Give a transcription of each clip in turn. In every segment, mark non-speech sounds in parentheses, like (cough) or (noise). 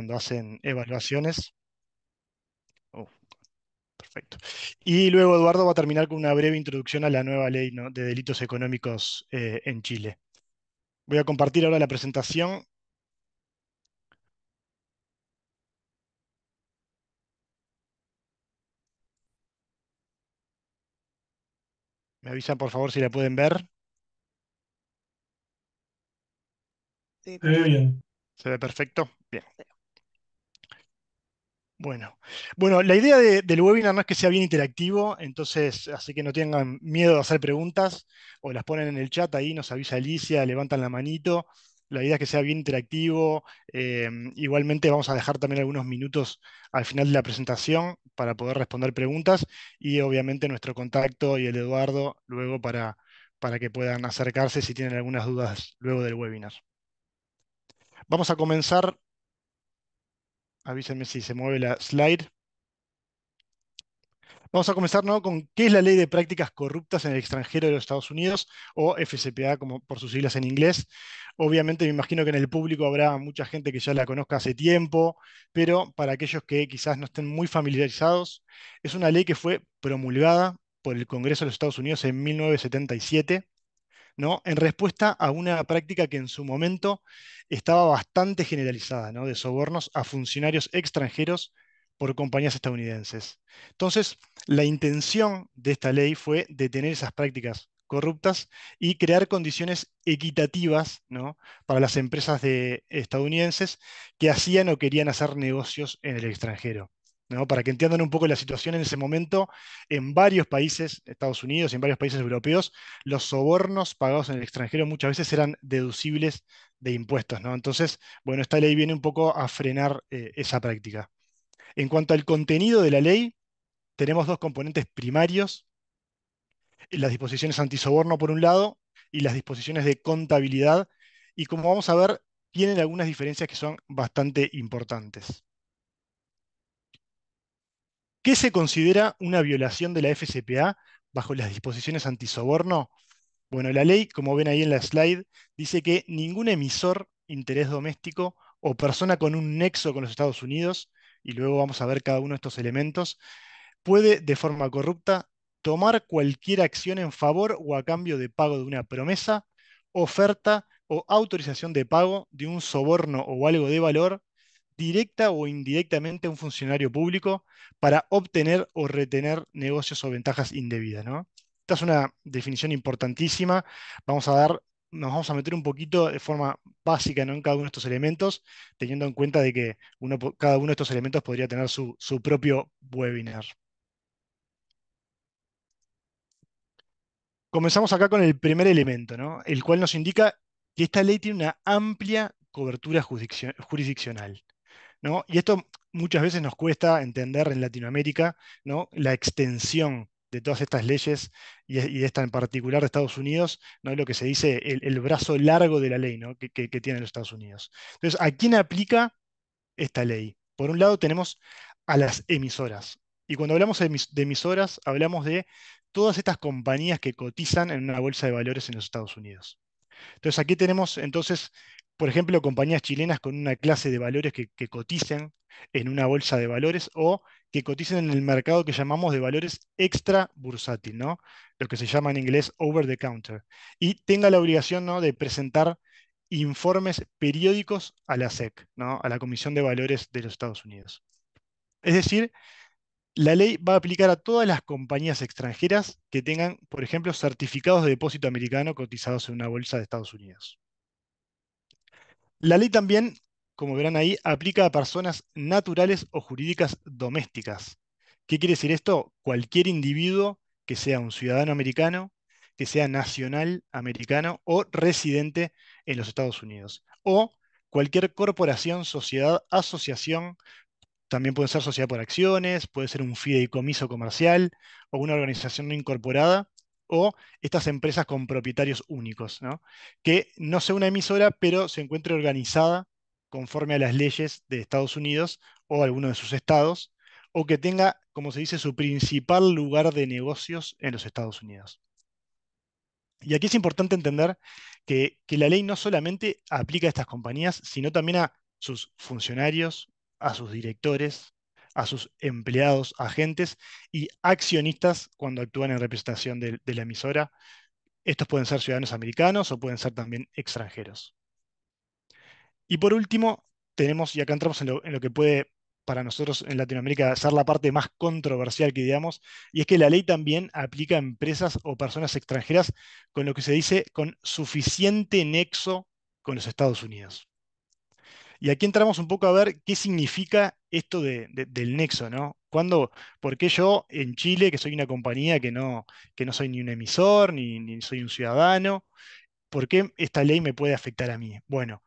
cuando hacen evaluaciones. Oh, perfecto. Y luego Eduardo va a terminar con una breve introducción a la nueva ley de delitos económicos eh, en Chile. Voy a compartir ahora la presentación. Me avisan por favor si la pueden ver. Sí. Se ve bien. Se ve perfecto. Bien. Bueno, bueno, la idea del webinar no es que sea bien interactivo, entonces, así que no tengan miedo de hacer preguntas o las ponen en el chat ahí, nos avisa Alicia, levantan la manito. La idea es que sea bien interactivo. Eh, igualmente vamos a dejar también algunos minutos al final de la presentación para poder responder preguntas y obviamente nuestro contacto y el Eduardo luego para, para que puedan acercarse si tienen algunas dudas luego del webinar. Vamos a comenzar Avísenme si se mueve la slide. Vamos a comenzar con qué es la Ley de Prácticas Corruptas en el Extranjero de los Estados Unidos, o FCPA, como por sus siglas en inglés. Obviamente me imagino que en el público habrá mucha gente que ya la conozca hace tiempo, pero para aquellos que quizás no estén muy familiarizados, es una ley que fue promulgada por el Congreso de los Estados Unidos en 1977 en respuesta a una práctica que en su momento estaba bastante generalizada, de sobornos a funcionarios extranjeros por compañías estadounidenses. Entonces, la intención de esta ley fue detener esas prácticas corruptas y crear condiciones equitativas para las empresas estadounidenses que hacían o querían hacer negocios en el extranjero para que entiendan un poco la situación en ese momento en varios países, Estados Unidos y en varios países europeos, los sobornos pagados en el extranjero muchas veces eran deducibles de impuestos. Entonces, bueno, esta ley viene un poco a frenar eh, esa práctica. En cuanto al contenido de la ley, tenemos dos componentes primarios, las disposiciones antisoborno por un lado y las disposiciones de contabilidad, y como vamos a ver, tienen algunas diferencias que son bastante importantes. ¿Qué se considera una violación de la FCPA bajo las disposiciones antisoborno? Bueno, la ley, como ven ahí en la slide, dice que ningún emisor, interés doméstico o persona con un nexo con los Estados Unidos, y luego vamos a ver cada uno de estos elementos, puede de forma corrupta tomar cualquier acción en favor o a cambio de pago de una promesa, oferta o autorización de pago de un soborno o algo de valor directa o indirectamente a un funcionario público para obtener o retener negocios o ventajas indebidas. Esta es una definición importantísima. Vamos a dar, nos vamos a meter un poquito de forma básica en cada uno de estos elementos, teniendo en cuenta de que cada uno de estos elementos podría tener su, propio webinar. Comenzamos acá con el primer elemento, el cual nos indica que esta ley tiene una amplia cobertura jurisdiccional. Y esto muchas veces nos cuesta entender en Latinoamérica la extensión de todas estas leyes y, esta en particular de Estados Unidos, ¿no? lo que se dice el, brazo largo de la ley que, tiene los Estados Unidos. Entonces, ¿a quién aplica esta ley? Por un lado tenemos a las emisoras. Y cuando hablamos de emisoras, hablamos de todas estas compañías que cotizan en una bolsa de valores en los Estados Unidos. Entonces aquí tenemos entonces, por ejemplo, compañías chilenas con una clase de valores que, que coticen en una bolsa de valores o que coticen en el mercado que llamamos de valores extra bursátil, ¿no? Lo que se llama en inglés over the counter. Y tenga la obligación ¿no? de presentar informes periódicos a la SEC, a la Comisión de Valores de los Estados Unidos. Es decir, la ley va a aplicar a todas las compañías extranjeras que tengan, por ejemplo, certificados de depósito americano cotizados en una bolsa de Estados Unidos. La ley también, como verán ahí, aplica a personas naturales o jurídicas domésticas. ¿Qué quiere decir esto? Cualquier individuo que sea un ciudadano americano, que sea nacional americano o residente en los Estados Unidos. O cualquier corporación, sociedad, asociación, también puede ser sociedad por acciones, puede ser un fideicomiso comercial o una organización no incorporada o estas empresas con propietarios únicos, que no sea una emisora, pero se encuentre organizada conforme a las leyes de Estados Unidos o alguno de sus estados, o que tenga, como se dice, su principal lugar de negocios en los Estados Unidos. Y aquí es importante entender que, que la ley no solamente aplica a estas compañías, sino también a sus funcionarios, a sus directores, a sus empleados, agentes y accionistas cuando actúan en representación de, la emisora. Estos pueden ser ciudadanos americanos o pueden ser también extranjeros. Y por último, tenemos, y acá entramos en lo, que puede para nosotros en Latinoamérica ser la parte más controversial que digamos, y es que la ley también aplica a empresas o personas extranjeras con lo que se dice con suficiente nexo con los Estados Unidos. Y aquí entramos un poco a ver qué significa esto del nexo, ¿no? ¿Por qué yo en Chile, que soy una compañía que no, que no soy ni un emisor, ni, soy un ciudadano, por qué esta ley me puede afectar a mí? Bueno,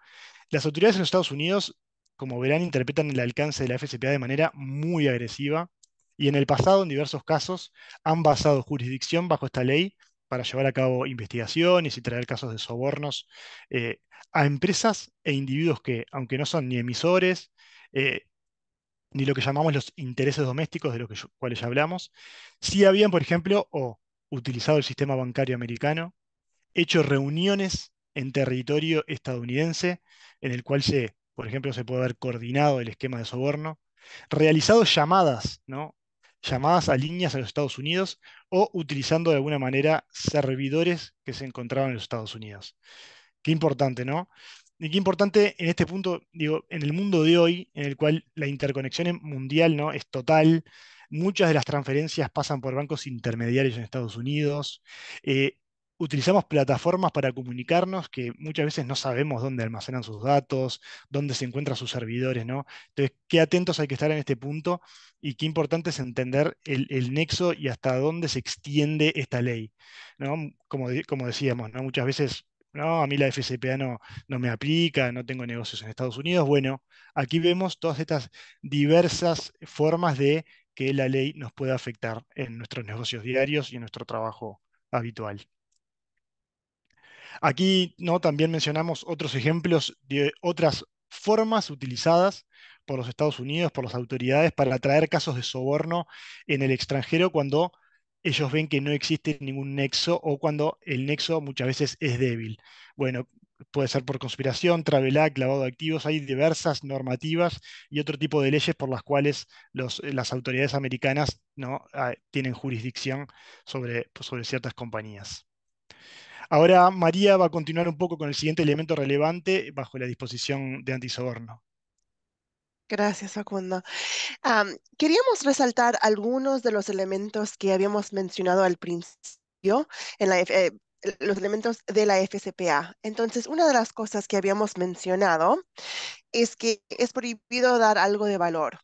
las autoridades en los Estados Unidos, como verán, interpretan el alcance de la FCPA de manera muy agresiva y en el pasado, en diversos casos, han basado jurisdicción bajo esta ley para llevar a cabo investigaciones y traer casos de sobornos eh, a empresas e individuos que, aunque no son ni emisores, eh, ni lo que llamamos los intereses domésticos de los cuales ya hablamos, sí habían, por ejemplo, o utilizado el sistema bancario americano, hecho reuniones en territorio estadounidense, en el cual se, por ejemplo, se puede haber coordinado el esquema de soborno, realizado llamadas ¿no? llamadas a líneas a los Estados Unidos o utilizando de alguna manera servidores que se encontraban en los Estados Unidos. Qué importante, ¿no? Y qué importante en este punto, digo, en el mundo de hoy, en el cual la interconexión mundial ¿no? es total, muchas de las transferencias pasan por bancos intermediarios en Estados Unidos, eh, utilizamos plataformas para comunicarnos que muchas veces no sabemos dónde almacenan sus datos, dónde se encuentran sus servidores, Entonces, qué atentos hay que estar en este punto y qué importante es entender el, nexo y hasta dónde se extiende esta ley, Como, decíamos, Muchas veces no, a mí la FCPA no, me aplica, no tengo negocios en Estados Unidos. Bueno, aquí vemos todas estas diversas formas de que la ley nos pueda afectar en nuestros negocios diarios y en nuestro trabajo habitual. Aquí ¿no? también mencionamos otros ejemplos de otras formas utilizadas por los Estados Unidos, por las autoridades, para atraer casos de soborno en el extranjero cuando ellos ven que no existe ningún nexo o cuando el nexo muchas veces es débil. Bueno, puede ser por conspiración, travelac, lavado de activos, hay diversas normativas y otro tipo de leyes por las cuales las autoridades americanas ¿no? Ah, tienen jurisdicción sobre ciertas compañías. Ahora María va a continuar un poco con el siguiente elemento relevante bajo la disposición de antisoborno. Gracias, Facundo. queríamos resaltar algunos de los elementos que habíamos mencionado al principio en eh, los elementos de la FCPA. Entonces, una de las cosas que habíamos mencionado es que es prohibido dar algo de valor.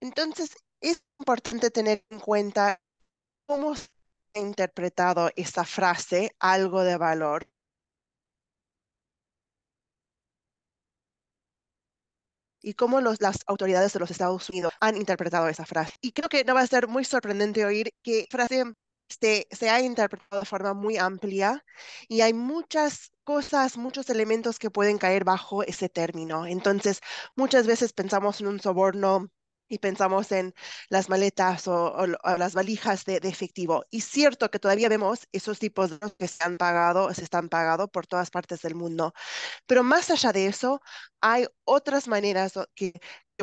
Entonces, es importante tener en cuenta cómo se interpretado esta frase, algo de valor, y cómo las autoridades de los Estados Unidos han interpretado esa frase. Y creo que no va a ser muy sorprendente oír que frase este, se ha interpretado de forma muy amplia y hay muchas cosas, muchos elementos que pueden caer bajo ese término. Entonces, muchas veces pensamos en un soborno y pensamos en las maletas o, las valijas de, efectivo. Y cierto que todavía vemos esos tipos que se han pagado, se están pagando por todas partes del mundo. Pero más allá de eso, hay otras maneras que,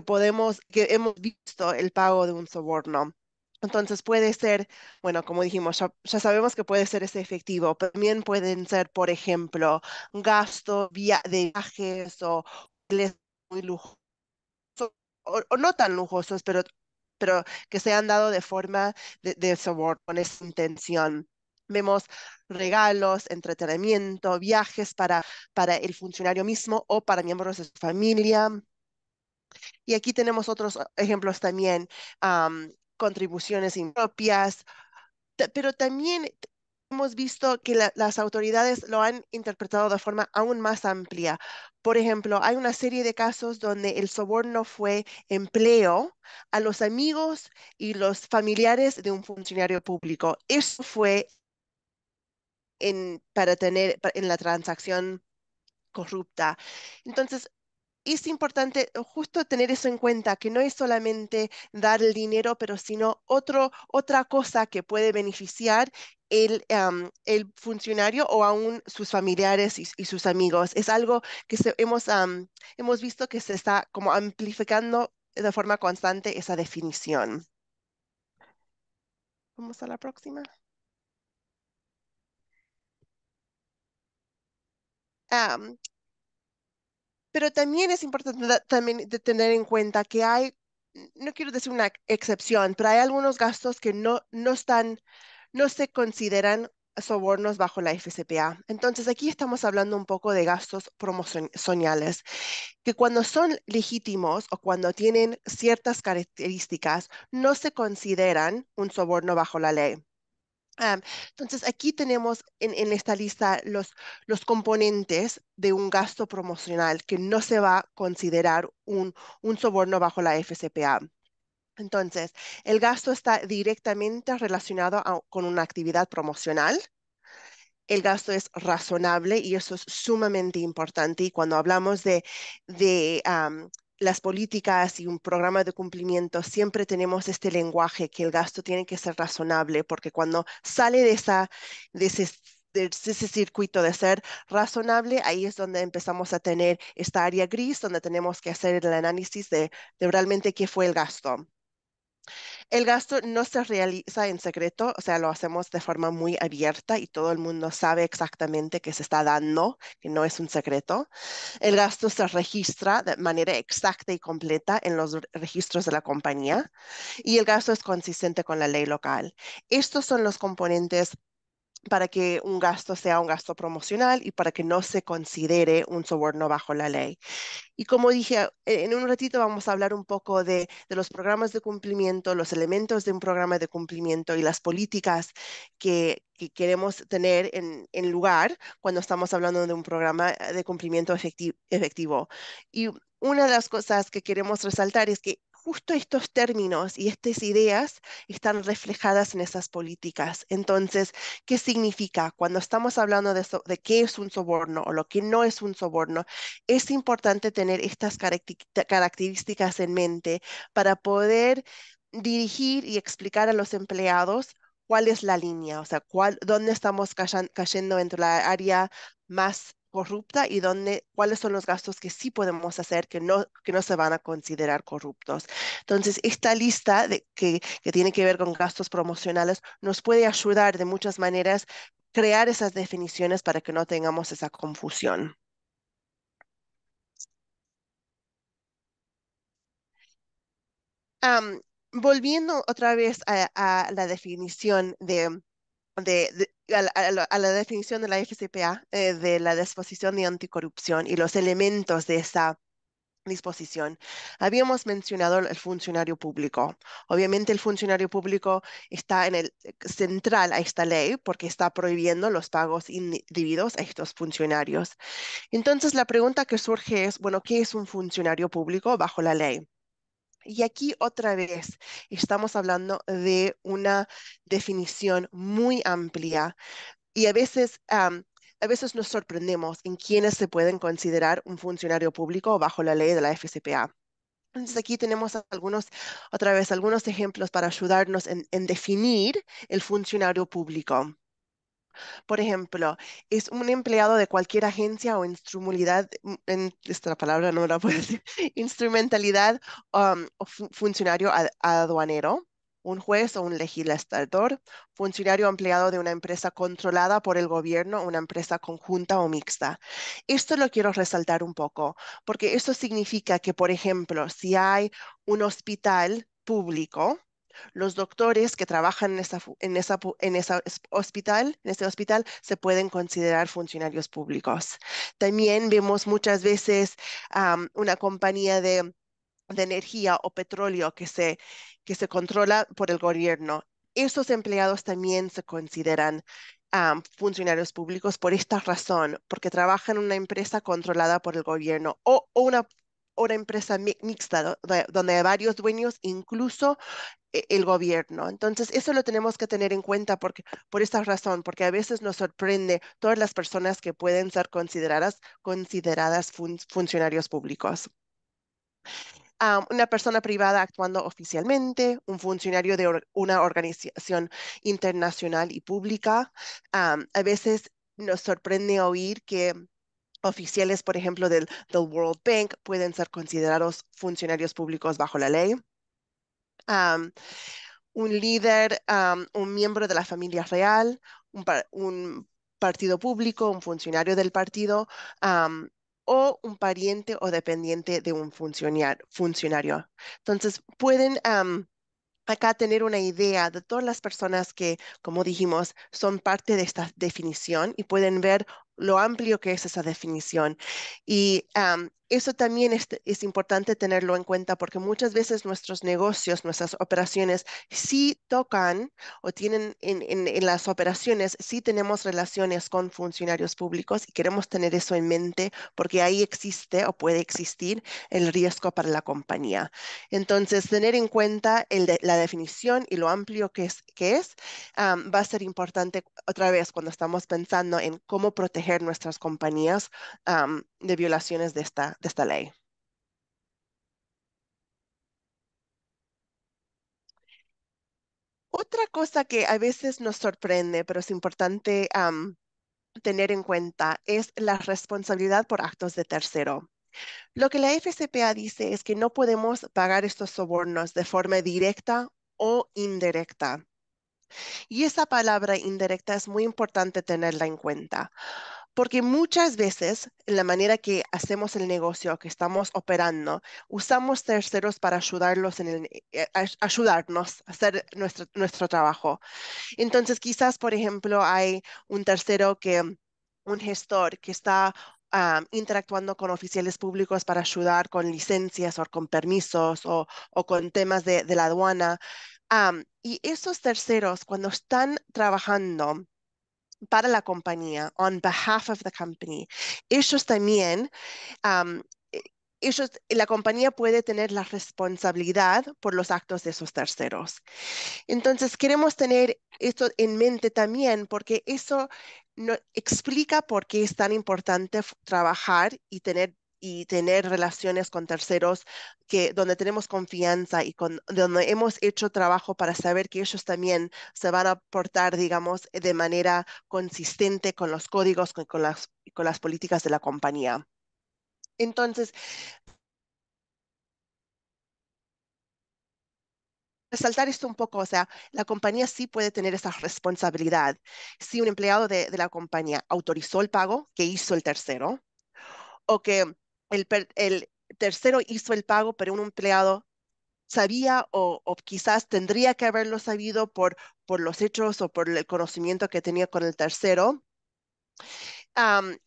podemos, que hemos visto el pago de un soborno. Entonces puede ser, bueno, como dijimos, ya, sabemos que puede ser ese efectivo, también pueden ser, por ejemplo, gasto via de viajes o muy o, no tan lujosos, pero, pero que se han dado de forma de, de con esa intención. Vemos regalos, entretenimiento, viajes para, para el funcionario mismo o para miembros de su familia. Y aquí tenemos otros ah, ejemplos también, contribuciones impropias, pero también hemos visto que las autoridades lo han interpretado de forma aún más amplia. Por ejemplo, hay una serie de casos donde el soborno fue empleo a los amigos y los familiares de un funcionario público. Eso fue en, para tener en la transacción corrupta. Entonces, es importante eh, justo tener eso en cuenta, que no es solamente dar el dinero, pero sino otro, otra cosa que puede beneficiar el, el funcionario o aún sus familiares y, sus amigos. Es algo que hemos, hemos visto que se está como amplificando de forma constante esa definición. Vamos a la próxima. pero también es importante también de tener en cuenta que hay, no quiero decir una excepción, pero hay algunos gastos que no, no están no se consideran sobornos bajo la FCPA. Entonces, aquí estamos hablando un poco de gastos promocionales, que cuando son legítimos o cuando tienen ciertas características, no se consideran un soborno bajo la ley. entonces, aquí tenemos en, esta lista los, componentes de un gasto promocional que no se va a considerar un, un soborno bajo la FCPA. Entonces, el gasto está directamente relacionado con una actividad promocional. El gasto es razonable y eso es sumamente importante. Y cuando hablamos de, las políticas y un programa de cumplimiento, siempre tenemos este lenguaje que el gasto tiene que ser razonable, porque cuando sale de, ese, circuito de ser razonable, ahí es donde empezamos a tener esta área gris, donde tenemos que hacer el análisis de realmente qué fue el gasto. El gasto no se realiza en secreto, o sea, lo hacemos de forma muy abierta y todo el mundo sabe exactamente que se está dando, que no es un secreto. El gasto se registra de manera exacta y completa en los registros de la compañía y el gasto es consistente con la ley local. Estos son los componentes para que un gasto sea un gasto promocional y para que no se considere un soborno bajo la ley. Y como dije, e, en un ratito vamos a hablar un poco de, los programas de cumplimiento, los elementos de un programa de cumplimiento y las políticas que, queremos tener en, en, lugar cuando estamos hablando de un programa eh, de cumplimiento efectivo. efectivo. Y una de las cosas que queremos resaltar es que justo estos términos y estas ideas están reflejadas en esas políticas. Entonces, ¿qué significa? Cuando estamos hablando de, de qué es un soborno o lo que no es un soborno, es importante tener estas características en mente para poder dirigir y explicar a los empleados cuál es la línea, o sea, cuál, dónde estamos cayendo dentro la área más corrupta y dónde, cuáles son los gastos que sí podemos hacer que no, que no se van a considerar corruptos. Entonces, esta lista que, que tiene que ver con gastos promocionales nos puede ayudar de muchas maneras crear esas definiciones para que no tengamos esa confusión. volviendo otra vez a, la definición de, a, la definición de la FCPA eh, de la disposición de anticorrupción y los elementos de esa disposición. Habíamos mencionado el funcionario público. Obviamente el funcionario público está en el eh, central a esta ley porque está prohibiendo los pagos individuos a estos funcionarios. Entonces la pregunta que surge es, bueno, ¿qué es un funcionario público bajo la ley? Y aquí otra vez estamos hablando de una definición muy amplia y a veces a veces nos sorprendemos en quiénes se pueden considerar un funcionario público bajo la ley de la FCPA. Entonces aquí tenemos algunos, otra vez, algunos ejemplos para ayudarnos en definir el funcionario público. Por ejemplo, es un empleado de cualquier agencia o instrumentalidad, mm, en esta palabra no la puedo decir, (laughs) instrumentalidad um, o funcionario aduanero, un juez o un legislador, funcionario empleado de una empresa controlada por el gobierno, una empresa conjunta o mixta. Esto lo quiero resaltar un poco, porque esto significa que, por ejemplo, si hay un hospital público, los doctores que trabajan en, en, esa, hospital, en ese hospital se pueden considerar funcionarios públicos. También vemos muchas veces una compañía de, energía o petróleo que se, que se controla por el gobierno. Esos empleados también se consideran funcionarios públicos por esta razón, porque trabajan en una empresa controlada por el gobierno o, una una empresa mixta, donde hay varios dueños, incluso eh, el gobierno. Entonces, eso lo tenemos que tener en cuenta porque, por esta razón, porque a veces nos sorprende todas las personas que pueden ser consideradas, consideradas funcionarios públicos. Ah, una persona privada actuando oficialmente, un funcionario de una organización internacional y pública. Ah, a veces nos sorprende oír que oficiales, por ejemplo, del, World Bank, pueden ser considerados funcionarios públicos bajo la ley. un líder, un miembro de la familia real, un, partido público, un funcionario del partido o un pariente o dependiente de un funcionario. Entonces, pueden acá tener una idea de todas las personas que, como dijimos, son parte de esta definición y pueden ver, lo amplio que es esa definición. Y eso también es, importante tenerlo en cuenta porque muchas veces nuestros negocios, nuestras operaciones, sí tocan o tienen en, en, las operaciones, sí tenemos relaciones con funcionarios públicos y queremos tener eso en mente porque ahí existe o puede existir el riesgo para la compañía. Entonces, tener en cuenta el la definición y lo amplio que es, que es va a ser importante otra vez cuando estamos pensando en cómo proteger nuestras compañías de violaciones de esta, de esta ley. Otra cosa que a veces nos sorprende, pero es importante tener en cuenta, es la responsabilidad por actos de tercero. Lo que la FCPA dice es que no podemos pagar estos sobornos de forma directa o indirecta. Y esa palabra indirecta es muy importante tenerla en cuenta. Porque muchas veces en la manera que hacemos el negocio, que estamos operando, usamos terceros para ayudarlos en el, eh, eh, ayudarnos a hacer nuestro, nuestro trabajo. Entonces, quizás, por ejemplo, hay un tercero que, mm, un gestor que está ah, interactuando con oficiales públicos para ayudar con licencias o con permisos o, con temas de, la aduana. Ah, y esos terceros, cuando están trabajando para la compañía, on behalf of the company. Ellos también, e, ellos, la compañía puede tener la responsabilidad por los actos de esos terceros. Entonces, queremos tener esto en mente también porque eso explica por qué es tan importante trabajar y tener y tener relaciones con terceros que donde tenemos confianza y con, donde hemos hecho trabajo para saber que ellos también se van a aportar, digamos, de manera consistente con los códigos, con, con las, con las políticas de la compañía. Entonces, resaltar esto un poco, o sea, la compañía sí puede tener esa responsabilidad. Si un empleado de, de la compañía autorizó el pago que hizo el tercero, o que el, tercero hizo el pago, pero un empleado sabía o, quizás tendría que haberlo sabido por, por los hechos o por el conocimiento que tenía con el tercero.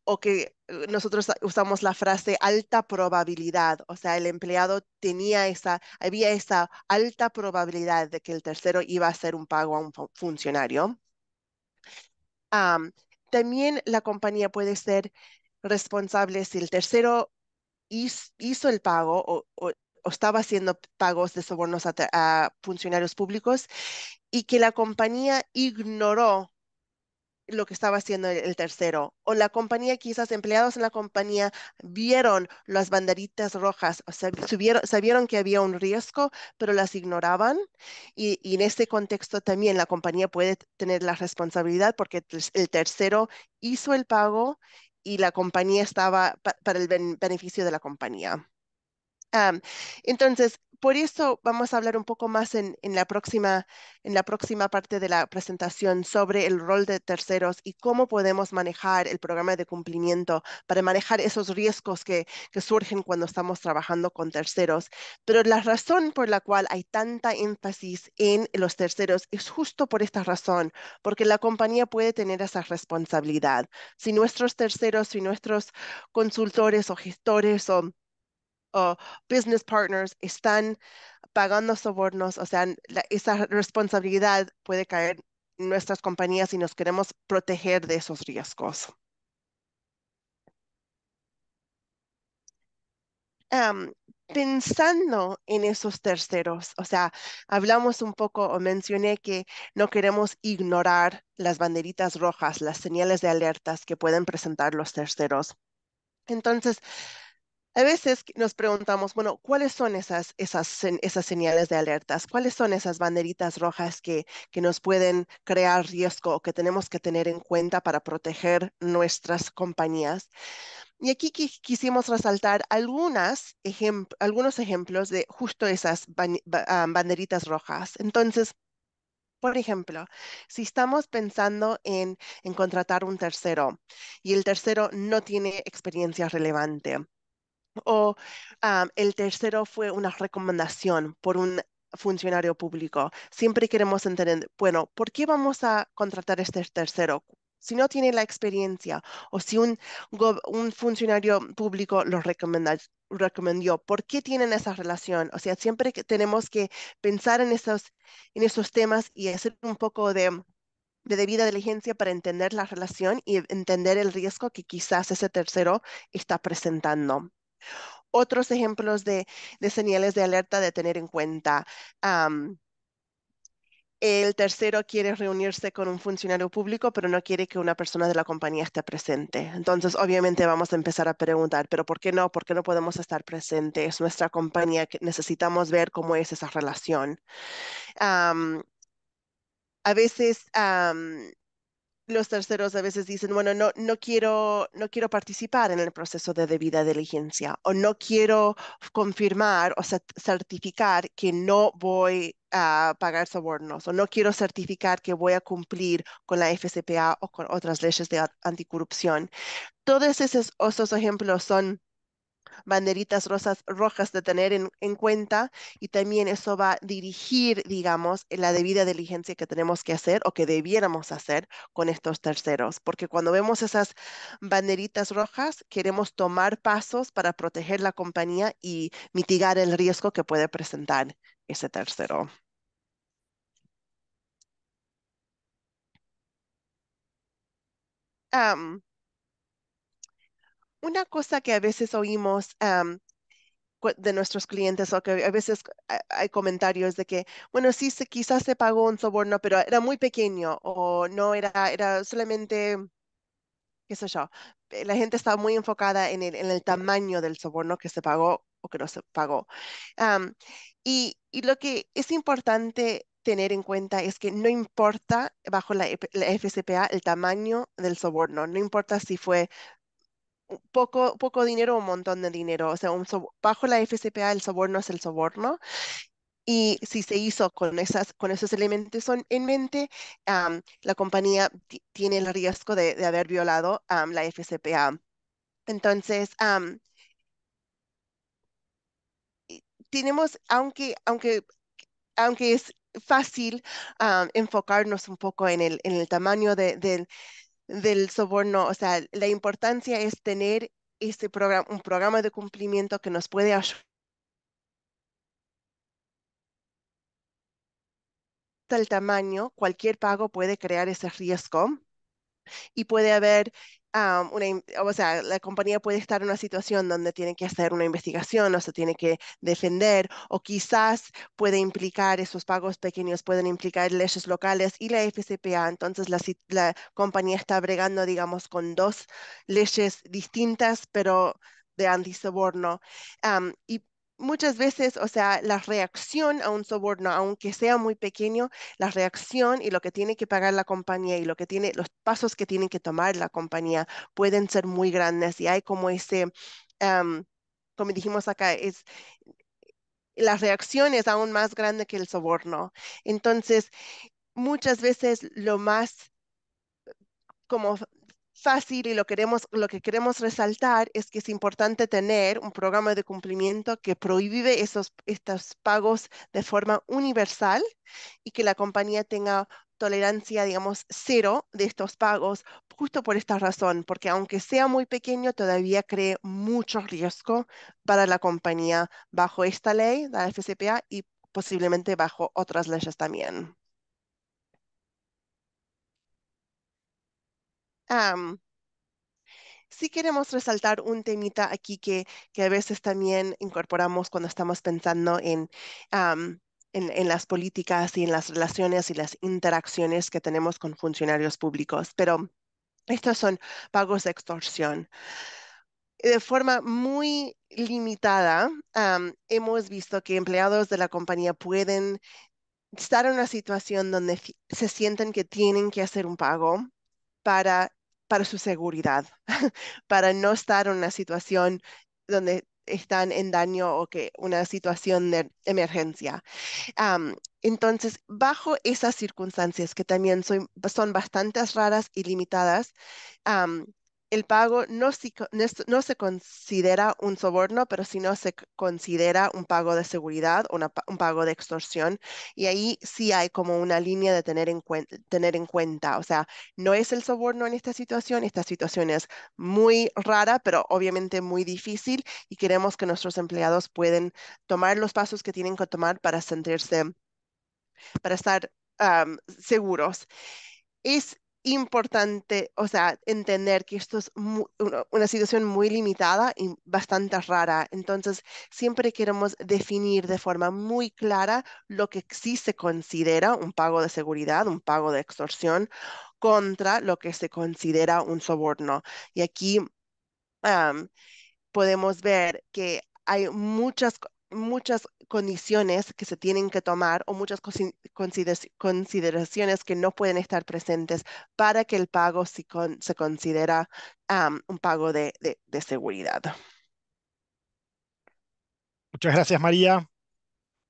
o que eh, nosotros usamos la frase alta probabilidad, o sea, el empleado tenía esa, había esa alta probabilidad de que el tercero iba a hacer un pago a un funcionario. también la compañía puede ser responsable si el tercero hizo el pago o, estaba haciendo pagos de sobornos a, funcionarios públicos y que la compañía ignoró lo que estaba haciendo el, tercero. O la compañía, quizás empleados en la compañía vieron las banderitas rojas, o sea, sabieron que había un riesgo, pero las ignoraban. Y, y, en este contexto también la compañía puede tener la responsabilidad porque el tercero hizo el pago y la compañía estaba para el beneficio de la compañía. entonces, por eso vamos a hablar un poco más en, la próxima, en la próxima parte de la presentación sobre el rol de terceros y cómo podemos manejar el programa de cumplimiento para manejar esos riesgos que, que surgen cuando estamos trabajando con terceros. Pero la razón por la cual hay tanta énfasis en los terceros es justo por esta razón, porque la compañía puede tener esa responsabilidad. Si nuestros terceros, si nuestros consultores o gestores o o business partners están pagando sobornos, o sea, esa responsabilidad puede caer en nuestras compañías y nos queremos proteger de esos riesgos. pensando en esos terceros, o sea, hablamos un poco o mencioné que no queremos ignorar las banderitas rojas, las señales de alertas que pueden presentar los terceros. Entonces, a veces nos preguntamos, bueno, ¿cuáles son esas, esas, señales de alertas? ¿Cuáles son esas banderitas rojas que, nos pueden crear riesgo o que tenemos que tener en cuenta para proteger nuestras compañías? Y aquí quisimos resaltar algunas algunos ejemplos de justo esas ah, banderitas rojas. Entonces, por ejemplo, si estamos pensando en, en, contratar un tercero y el tercero no tiene experiencia relevante, o el tercero fue una recomendación por un funcionario público. Siempre queremos entender, bueno, ¿por qué vamos a contratar a este tercero? Si no tiene la experiencia o si un, funcionario público lo recomendó, ¿por qué tienen esa relación? O sea, siempre tenemos que pensar en esos, en esos temas y hacer un poco de de debida diligencia para entender la relación y entender el riesgo que quizás ese tercero está presentando. Otros ejemplos de, señales de alerta de tener en cuenta. el tercero quiere reunirse con un funcionario público, pero no quiere que una persona de la compañía esté presente. Entonces, obviamente vamos a empezar a preguntar, pero ¿por qué no? ¿Por qué no podemos estar presentes? Es nuestra compañía, necesitamos ver cómo es esa relación. a veces los terceros a veces dicen, bueno, no, no, quiero, no quiero participar en el proceso de debida diligencia o no quiero confirmar o certificar que no voy a pagar sobornos o no quiero certificar que voy a cumplir con la FCPA o con otras leyes de anticorrupción. Todos esos, esos ejemplos son banderitas rosas, rojas de tener en, cuenta y también eso va a dirigir, digamos, la debida diligencia que tenemos que hacer o que debiéramos hacer con estos terceros, porque cuando vemos esas banderitas rojas, queremos tomar pasos para proteger la compañía y mitigar el riesgo que puede presentar ese tercero una cosa que a veces oímos de nuestros clientes o que a veces hay comentarios de que, bueno, sí, se, quizás se pagó un soborno, pero era muy pequeño o no era, era solamente, qué sé yo, eh, la gente está muy enfocada en el, en el tamaño del soborno que se pagó o que no se pagó. y, lo que es importante tener en cuenta es que no importa bajo la, la, FCPA el tamaño del soborno, no importa si fue poco, poco dinero o un montón de dinero. O sea, bajo la FCPA el soborno es el soborno. Y si se hizo con, esas, con esos elementos en mente, la compañía tiene el riesgo de, haber violado la FCPA. Entonces, tenemos, aunque, aunque, aunque es fácil enfocarnos un poco en el, en el tamaño del de, del soborno, o sea, la importancia es tener este programa, un programa de cumplimiento que nos puede ayudar Tal tamaño, cualquier pago puede crear ese riesgo y puede haber una, o sea, la compañía puede estar en una situación donde tiene que hacer una investigación o se tiene que defender o quizás puede implicar esos pagos pequeños, pueden implicar leyes locales y la FCPA. Entonces, la, compañía está bregando, digamos, con dos leyes distintas, pero de antisoborno. Um, y muchas veces, o sea, la reacción a un soborno, aunque sea muy pequeño, la reacción y lo que tiene que pagar la compañía y lo que tiene, los pasos que tiene que tomar la compañía pueden ser muy grandes y hay como ese, como dijimos acá, es la reacción es aún más grande que el soborno. Entonces, muchas veces lo más como fácil y lo, queremos, lo que queremos resaltar es que es importante tener un programa de cumplimiento que prohíbe esos, estos pagos de forma universal y que la compañía tenga tolerancia, digamos, cero de estos pagos, justo por esta razón, porque aunque sea muy pequeño, todavía cree mucho riesgo para la compañía bajo esta ley, la FCPA, y posiblemente bajo otras leyes también. sí queremos resaltar un temita aquí que, que, a veces también incorporamos cuando estamos pensando en, en, las políticas y en las relaciones y las interacciones que tenemos con funcionarios públicos, pero estos son pagos de extorsión. De forma muy limitada, hemos visto que empleados de la compañía pueden estar en una situación donde se sienten que tienen que hacer un pago para para su seguridad, (laughs) para no estar en una situación donde están en daño o que una situación de emergencia. entonces, bajo esas circunstancias que también son son bastante raras y limitadas, el pago no, se considera un soborno, pero si no se considera un pago de seguridad o un pago de extorsión. Y ahí sí hay como una línea de tener en, cuenta. O sea, no es el soborno en esta situación. Esta situación es muy rara, pero obviamente muy difícil y queremos que nuestros empleados pueden tomar los pasos que tienen que tomar para sentirse, para estar seguros. Es importante, o sea, entender que esto es una situación muy limitada y bastante rara. Entonces, siempre queremos definir de forma muy clara lo que sí se considera un pago de seguridad, un pago de extorsión, contra lo que se considera un soborno. Y aquí podemos ver que hay muchas muchas condiciones que se tienen que tomar o muchas consideraciones que no pueden estar presentes para que el pago se, considera un pago de, seguridad. Muchas gracias, María.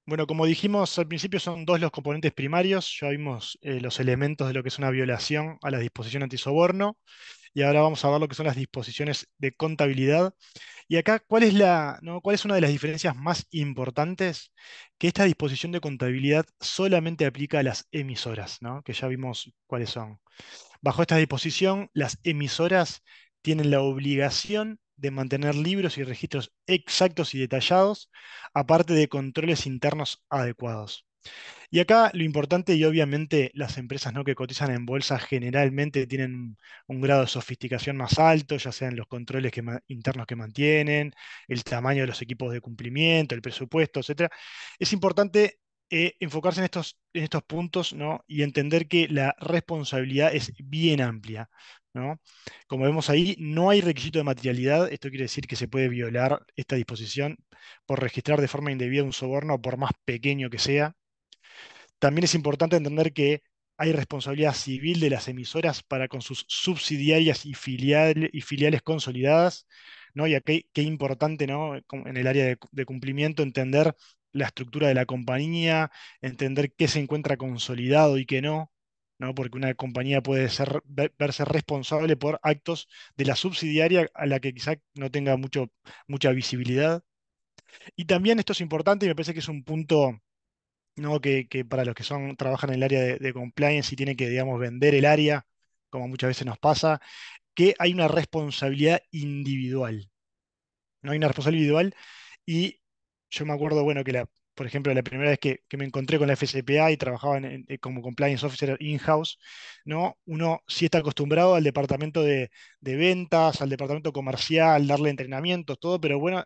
Bueno, como dijimos al principio, son dos los componentes primarios. Ya vimos eh, los elementos de lo que es una violación a la disposición antisoborno y ahora vamos a ver lo que son las disposiciones de contabilidad. Y acá, ¿cuál es, la, ¿cuál es una de las diferencias más importantes? Que esta disposición de contabilidad solamente aplica a las emisoras, que ya vimos cuáles son. Bajo esta disposición, las emisoras tienen la obligación de mantener libros y registros exactos y detallados, aparte de controles internos adecuados. Y acá lo importante y obviamente las empresas ¿no? que cotizan en bolsa generalmente tienen un grado de sofisticación más alto, ya sean los controles internos que mantienen, el tamaño de los equipos de cumplimiento, el presupuesto, etc. Es importante eh, enfocarse en estos, en estos puntos ¿no? y entender que la responsabilidad es bien amplia. Como vemos ahí, no hay requisito de materialidad, esto quiere decir que se puede violar esta disposición por registrar de forma indebida un soborno, por más pequeño que sea. También es importante entender que hay responsabilidad civil de las emisoras para con sus subsidiarias y, filiales consolidadas, ¿no? Y aquí, qué importante, ¿no? En el área de, cumplimiento, entender la estructura de la compañía, entender qué se encuentra consolidado y qué no, ¿no? porque una compañía puede ser, verse responsable por actos de la subsidiaria a la que quizá no tenga mucho, mucha visibilidad. Y también esto es importante y me parece que es un punto que, para los que son, trabajan en el área de, compliance y tienen que, digamos, vender el área, como muchas veces nos pasa, que hay una responsabilidad individual. No hay una responsabilidad individual y yo me acuerdo, bueno, que por ejemplo, la primera vez que, me encontré con la FCPA y trabajaba como compliance officer in-house, ¿no? uno sí está acostumbrado al departamento de, de ventas, al departamento comercial, darle entrenamientos, todo, pero bueno,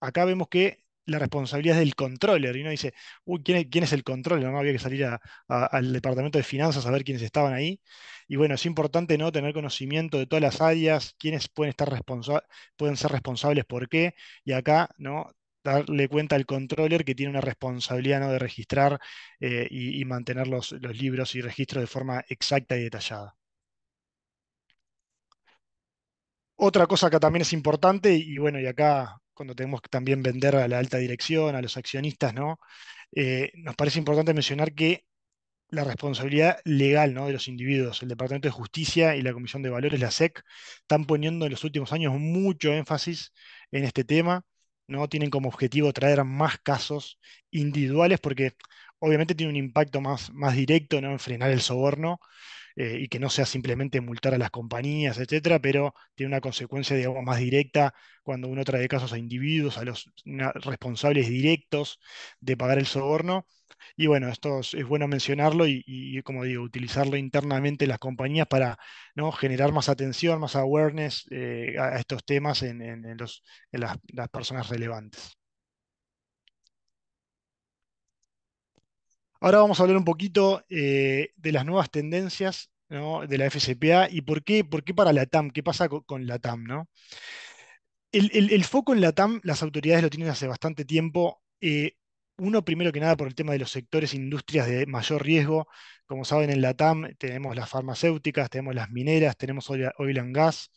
acá vemos que la responsabilidad del controller. Y uno dice, uy, ¿quién es, el controller? No había que salir al departamento de finanzas a ver quiénes estaban ahí. Y bueno, es importante ¿no? tener conocimiento de todas las áreas, quiénes pueden, estar pueden ser responsables por qué. Y acá, ¿no? darle cuenta al controller que tiene una responsabilidad ¿no? de registrar eh, y, mantener los, los libros y registros de forma exacta y detallada. Otra cosa que también es importante, y bueno, y acá cuando tenemos que también vender a la alta dirección, a los accionistas, eh, nos parece importante mencionar que la responsabilidad legal de los individuos, el Departamento de Justicia y la Comisión de Valores, la SEC, están poniendo en los últimos años mucho énfasis en este tema, ¿no? Tienen como objetivo traer más casos individuales porque obviamente tiene un impacto más, más directo en frenar el soborno, eh, y que no sea simplemente multar a las compañías, etcétera, pero tiene una consecuencia, más directa cuando uno trae casos a individuos, a los responsables directos de pagar el soborno. Y bueno, esto es, bueno mencionarlo y, como digo, utilizarlo internamente en las compañías para ¿no? generar más atención, más awareness eh, a, estos temas en, las personas relevantes. Ahora vamos a hablar un poquito eh, de las nuevas tendencias de la FCPA y por qué, por qué para la TAM, qué pasa con, la TAM. ¿no? El, foco en la TAM, las autoridades lo tienen hace bastante tiempo. Eh, uno, primero que nada, por el tema de los sectores e industrias de mayor riesgo. Como saben, en la TAM tenemos las farmacéuticas, tenemos las mineras, tenemos oil and gas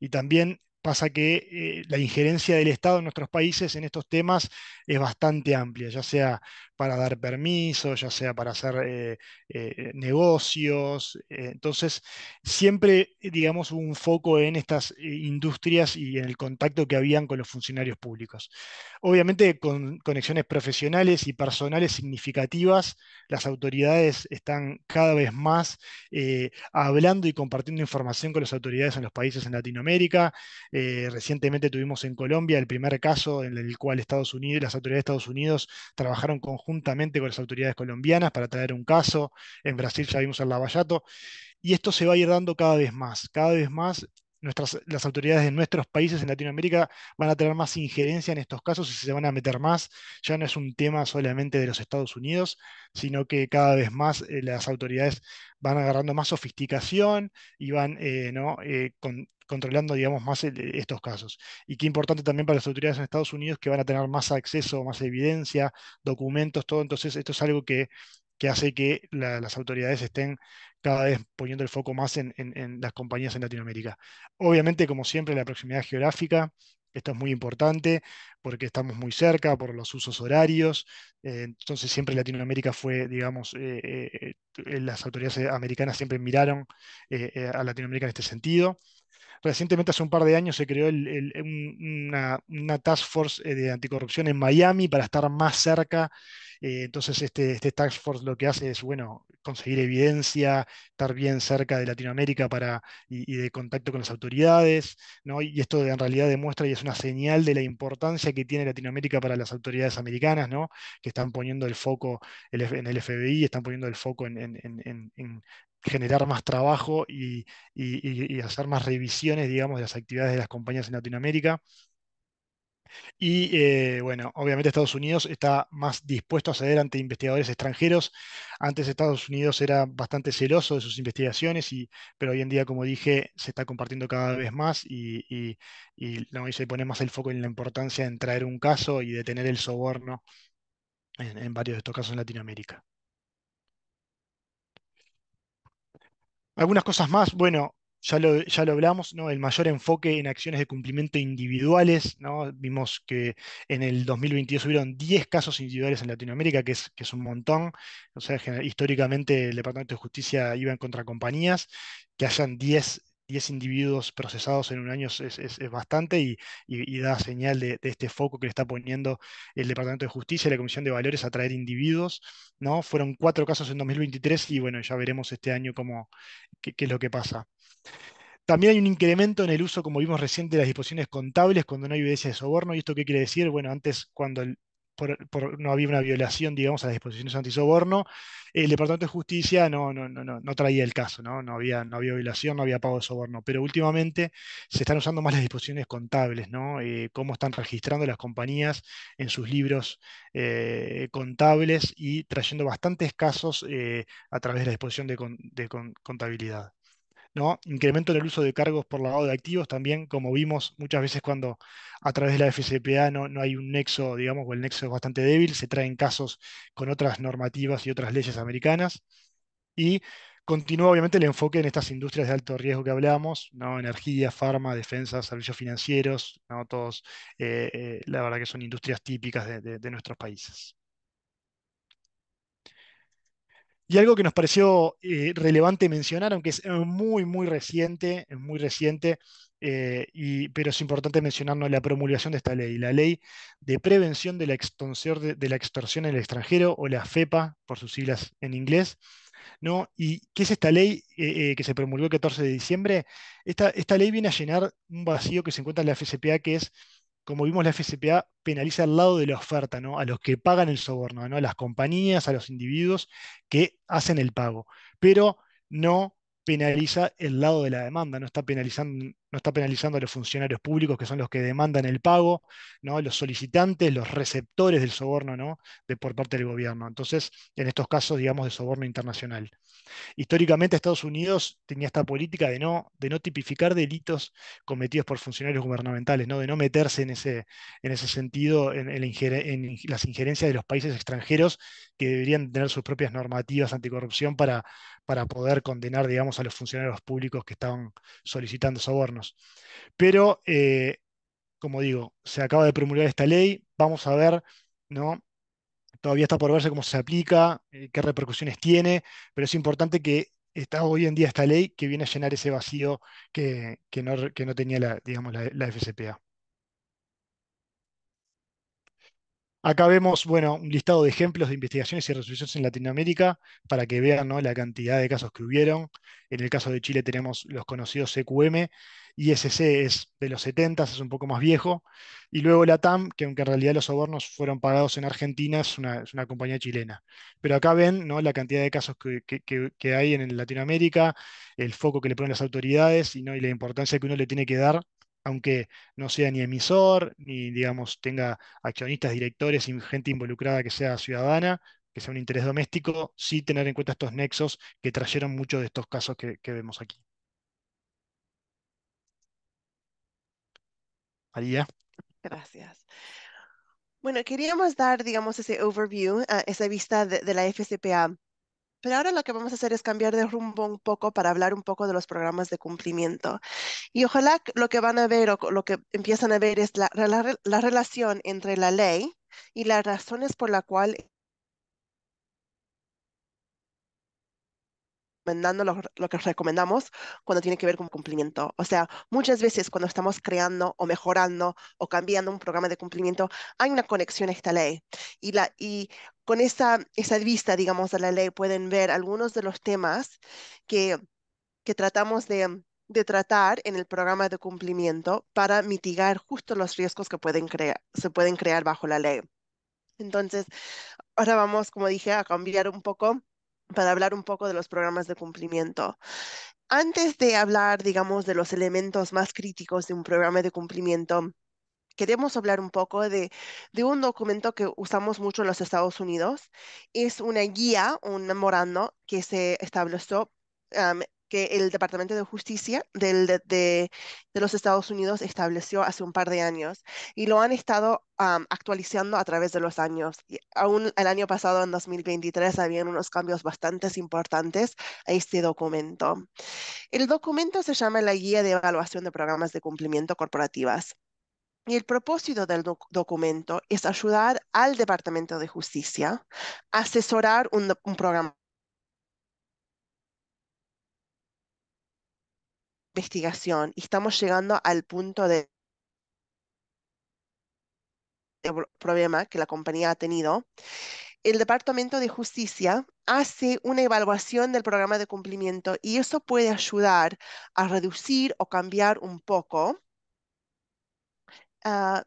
y también Pasa que eh, la injerencia del Estado en nuestros países en estos temas es bastante amplia, ya sea para dar permisos, ya sea para hacer eh, eh, negocios. entonces, siempre, digamos, hubo un foco en estas industrias y en el contacto que habían con los funcionarios públicos. Obviamente, con conexiones profesionales y personales significativas, las autoridades están cada vez más hablando y compartiendo información con las autoridades en los países en Latinoamérica. Eh, recientemente tuvimos en Colombia el primer caso en el cual Estados Unidos, las autoridades de Estados Unidos trabajaron conjuntamente con las autoridades colombianas para traer un caso. En Brasil ya vimos el Lavallato. Y esto se va a ir dando cada vez más, cada vez más las autoridades de nuestros países en Latinoamérica van a tener más injerencia en estos casos y se van a meter más. Ya no es un tema solamente de los Estados Unidos, sino que cada vez más eh, las autoridades van agarrando más sofisticación y van eh, ¿no? Eh, controlando digamos, más estos casos. Y qué importante también para las autoridades en Estados Unidos que van a tener más acceso, más evidencia, documentos, todo. Entonces, esto es algo que que hace que las autoridades estén cada vez poniendo el foco más en, las compañías en Latinoamérica. Obviamente, como siempre, la proximidad geográfica, esto es muy importante porque estamos muy cerca por los usos horarios, eh, entonces siempre Latinoamérica fue, digamos, eh, eh, las autoridades americanas siempre miraron a Latinoamérica en este sentido. Recientemente, hace un par de años, se creó una, task force de anticorrupción en Miami para estar más cerca eh, entonces, este, este Task Force lo que hace es, conseguir evidencia, estar bien cerca de Latinoamérica y, de contacto con las autoridades, ¿no? y esto en realidad demuestra y es una señal de la importancia que tiene Latinoamérica para las autoridades americanas, ¿no? que están poniendo el foco en el FBI, están poniendo el foco en, generar más trabajo y, y, hacer más revisiones, digamos, de las actividades de las compañías en Latinoamérica. Y eh, bueno, obviamente Estados Unidos está más dispuesto a ceder ante investigadores extranjeros. Antes Estados Unidos era bastante celoso de sus investigaciones, pero hoy en día, como dije, se está compartiendo cada vez más y, se pone más el foco en la importancia en traer un caso y detener el soborno en, en varios de estos casos en Latinoamérica. Algunas cosas más, bueno, ya lo, ya hablamos, ¿no? el mayor enfoque en acciones de cumplimiento individuales. ¿no? Vimos que en el 2022 hubieron 10 casos individuales en Latinoamérica, que es, que es un montón. O sea, históricamente el Departamento de Justicia iba en contra compañías, que hayan 10 10 individuos procesados en un año es, bastante y, da señal de, este foco que le está poniendo el Departamento de Justicia y la Comisión de Valores a traer individuos. ¿no? Fueron cuatro casos en 2023 y bueno, ya veremos este año cómo, qué es lo que pasa. También hay un incremento en el uso, como vimos reciente, de las disposiciones contables cuando no hay evidencia de soborno. ¿Y esto qué quiere decir? Bueno, antes cuando no había una violación, digamos, a las disposiciones antisoborno, el Departamento de Justicia no, no, traía el caso, ¿no? había, no había violación, no había pago de soborno. Pero últimamente se están usando más las disposiciones contables, ¿no? Eh, cómo están registrando las compañías en sus libros eh, contables y trayendo bastantes casos eh, a través de la disposición de, contabilidad. Incremento en el uso de cargos por lavado de activos también, como vimos muchas veces cuando a través de la FCPA no, hay un nexo, digamos, o el nexo es bastante débil, se traen casos con otras normativas y otras leyes americanas. Y continúa obviamente el enfoque en estas industrias de alto riesgo que hablábamos, ¿no? energía, farma, defensa, servicios financieros, todos, eh, eh, la verdad que son industrias típicas de nuestros países. Y algo que nos pareció eh, relevante mencionar, aunque es eh, muy, muy reciente, muy reciente, eh, y, pero es importante mencionarnos la promulgación de esta ley, la ley de prevención de la extorsión, de, la extorsión en el extranjero, o la FEPA, por sus siglas en inglés, ¿No? ¿Y qué es esta ley que se promulgó el 14 de diciembre? Esta, esta, ley viene a llenar un vacío que se encuentra en la FCPA, que es como vimos, la FCPA penaliza al lado de la oferta, ¿no? a los que pagan el soborno, ¿no? a las compañías, a los individuos que hacen el pago, pero no penaliza el lado de la demanda, no está penalizando, no está penalizando a los funcionarios públicos que son los que demandan el pago, ¿no? los solicitantes, los receptores del soborno de, por parte del gobierno. Entonces, en estos casos, digamos, de soborno internacional. Históricamente Estados Unidos tenía esta política de no, de no tipificar delitos cometidos por funcionarios gubernamentales, ¿no? de no meterse en ese, en ese sentido en, las injerencias de los países extranjeros que deberían tener sus propias normativas anticorrupción para, para poder condenar digamos, a los funcionarios públicos que estaban solicitando sobornos. Pero, eh, como digo, se acaba de promulgar esta ley, vamos a ver ¿no? todavía está por verse cómo se aplica, eh, qué repercusiones tiene, pero es importante que está hoy en día esta ley que viene a llenar ese vacío que, no, tenía la, digamos, la FCPA. Acá vemos, bueno, un listado de ejemplos de investigaciones y resoluciones en Latinoamérica para que vean la cantidad de casos que hubieron. En el caso de Chile tenemos los conocidos CQM, ISC es de los 70, es un poco más viejo, y luego la TAM, que aunque en realidad los sobornos fueron pagados en Argentina, es una, compañía chilena. Pero acá ven ¿no? la cantidad de casos que, hay en Latinoamérica, el foco que le ponen las autoridades y, ¿no? y la importancia que uno le tiene que dar aunque no sea ni emisor, ni digamos tenga accionistas, directores y gente involucrada que sea ciudadana, que sea un interés doméstico, sí tener en cuenta estos nexos que trajeron muchos de estos casos que, vemos aquí. María. Gracias. Bueno, queríamos dar, digamos, ese overview, ah, esa vista de, de la FCPA pero ahora lo que vamos a hacer es cambiar de rumbo un poco para hablar un poco de los programas de cumplimiento. Y ojalá lo que van a ver o lo que empiezan a ver es la, relación entre la ley y las razones por la cual recomendando lo, lo, que recomendamos cuando tiene que ver con cumplimiento. O sea, muchas veces cuando estamos creando o mejorando o cambiando un programa de cumplimiento, hay una conexión a esta ley. Y, la, y con esa, esa vista, digamos, a la ley, pueden ver algunos de los temas que, que tratamos de, tratar en el programa de cumplimiento para mitigar justo los riesgos que pueden se pueden crear bajo la ley. Entonces, ahora vamos, como dije, a cambiar un poco para hablar un poco de los programas de cumplimiento. Antes de hablar, digamos, de los elementos más críticos de un programa de cumplimiento, queremos hablar un poco de, un documento que usamos mucho en los Estados Unidos. Es una guía, un memorando que se estableció, que el Departamento de Justicia de, los Estados Unidos estableció hace un par de años y lo han estado actualizando a través de los años. aún el año pasado, en 2023, habían unos cambios bastante importantes a este documento. El documento se llama la Guía de Evaluación de Programas de Cumplimiento Corporativas y el propósito del documento es ayudar al Departamento de Justicia a asesorar un, programa de investigación. Y estamos llegando al punto de problema que la compañía ha tenido, el Departamento de Justicia hace una evaluación del programa de cumplimiento y eso puede ayudar a reducir o cambiar un poco Ah,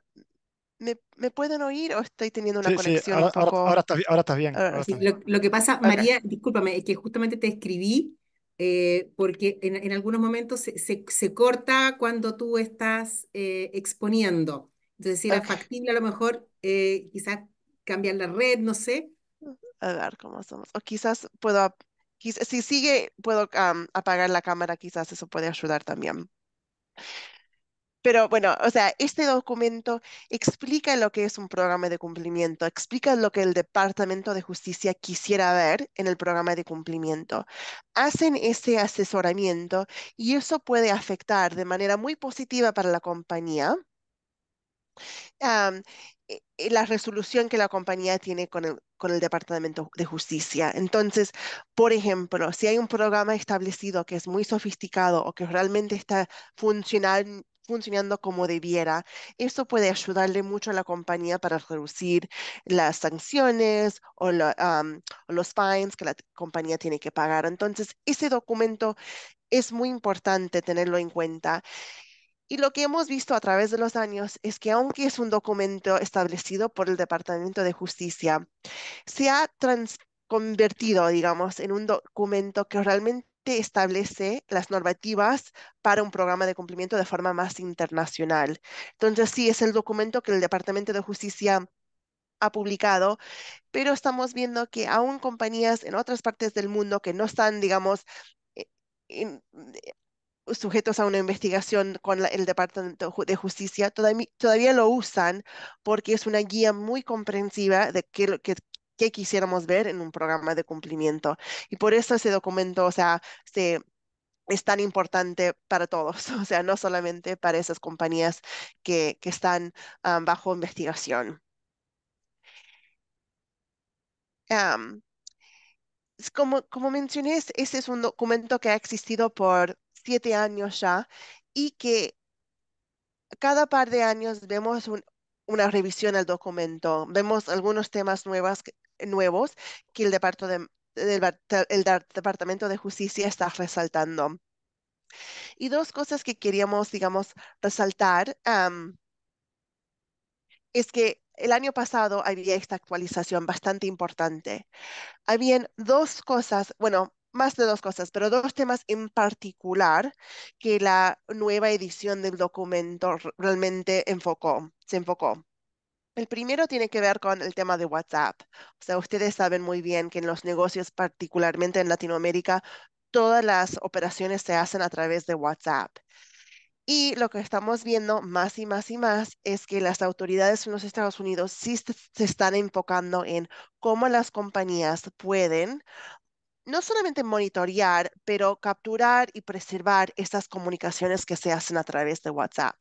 ¿me, ¿me, pueden oír o estoy teniendo una conexión Ahora, un poco... ahora, bien. Lo, que pasa, María, discúlpame, es que justamente te escribí eh, porque en, en, algunos momentos se, se, corta cuando tú estás eh, exponiendo. Entonces, si era factible, a lo mejor eh, quizás cambiar la red, no sé. A ver cómo somos. O quizás puedo, si sigue, puedo apagar la cámara, quizás eso puede ayudar también. Pero bueno, o sea, este documento explica lo que es un programa de cumplimiento, explica lo que el Departamento de Justicia quisiera ver en el programa de cumplimiento. Hacen ese asesoramiento y eso puede afectar de manera muy positiva para la compañía. E, e, la resolución que la compañía tiene con el, con el Departamento de Justicia. Entonces, por ejemplo, si hay un programa establecido que es muy sofisticado o que realmente está funcional, funcionando como debiera. Esto puede ayudarle mucho a la compañía para reducir las sanciones o, los fines que la compañía tiene que pagar. Entonces, ese documento es muy importante tenerlo en cuenta. Y lo que hemos visto a través de los años es que aunque es un documento establecido por el Departamento de Justicia, se ha convertido, digamos, en un documento que realmente establece las normativas para un programa de cumplimiento de forma más internacional. Entonces, sí, es el documento que el Departamento de Justicia ha publicado, pero estamos viendo que aún compañías en otras partes del mundo que no están, digamos, e, eh, sujetos a una investigación con el Departamento de Justicia, todavía, lo usan porque es una guía muy comprensiva de qué, qué, que quisiéramos ver en un programa de cumplimiento. Y por eso ese documento, o sea, es tan importante para todos, (laughs) o sea, no solamente para esas compañías que, están ah, bajo investigación. como, como mencioné, ese es un documento que ha existido por siete años ya y que cada par de años vemos una revisión al documento. Vemos algunos temas nuevas, nuevos que el, departamento del Departamento de Justicia está resaltando. Y dos cosas que queríamos, digamos, resaltar es que el año pasado había esta actualización bastante importante. Habían dos cosas, bueno, más de dos cosas, pero dos temas en particular que la nueva edición del documento realmente enfocó, se enfocó. El primero tiene que ver con el tema de WhatsApp. O sea, ustedes saben muy bien que en los negocios, particularmente en Latinoamérica, todas las operaciones se hacen a través de WhatsApp. Y lo que estamos viendo más y más y más es que las autoridades en los Estados Unidos sí se están enfocando en cómo las compañías pueden no solamente monitorear, pero capturar y preservar estas comunicaciones que se hacen a través de WhatsApp,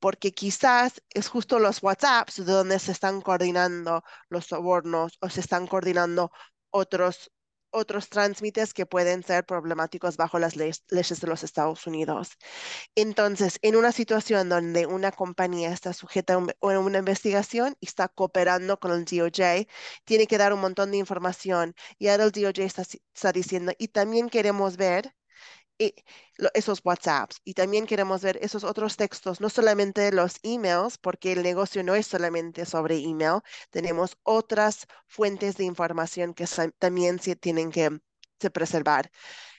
porque quizás es justo los WhatsApps donde se están coordinando los sobornos o se están coordinando otros otros trámites que pueden ser problemáticos bajo las leyes de los Estados Unidos. Entonces, en una situación donde una compañía está sujeta a, una investigación y está cooperando con el DOJ, tiene que dar un montón de información y ahora el DOJ está diciendo, y también queremos ver y esos WhatsApps y también queremos ver esos otros textos, no solamente los emails, porque el negocio no es solamente sobre email, tenemos otras fuentes de información que también se tienen que se preservar.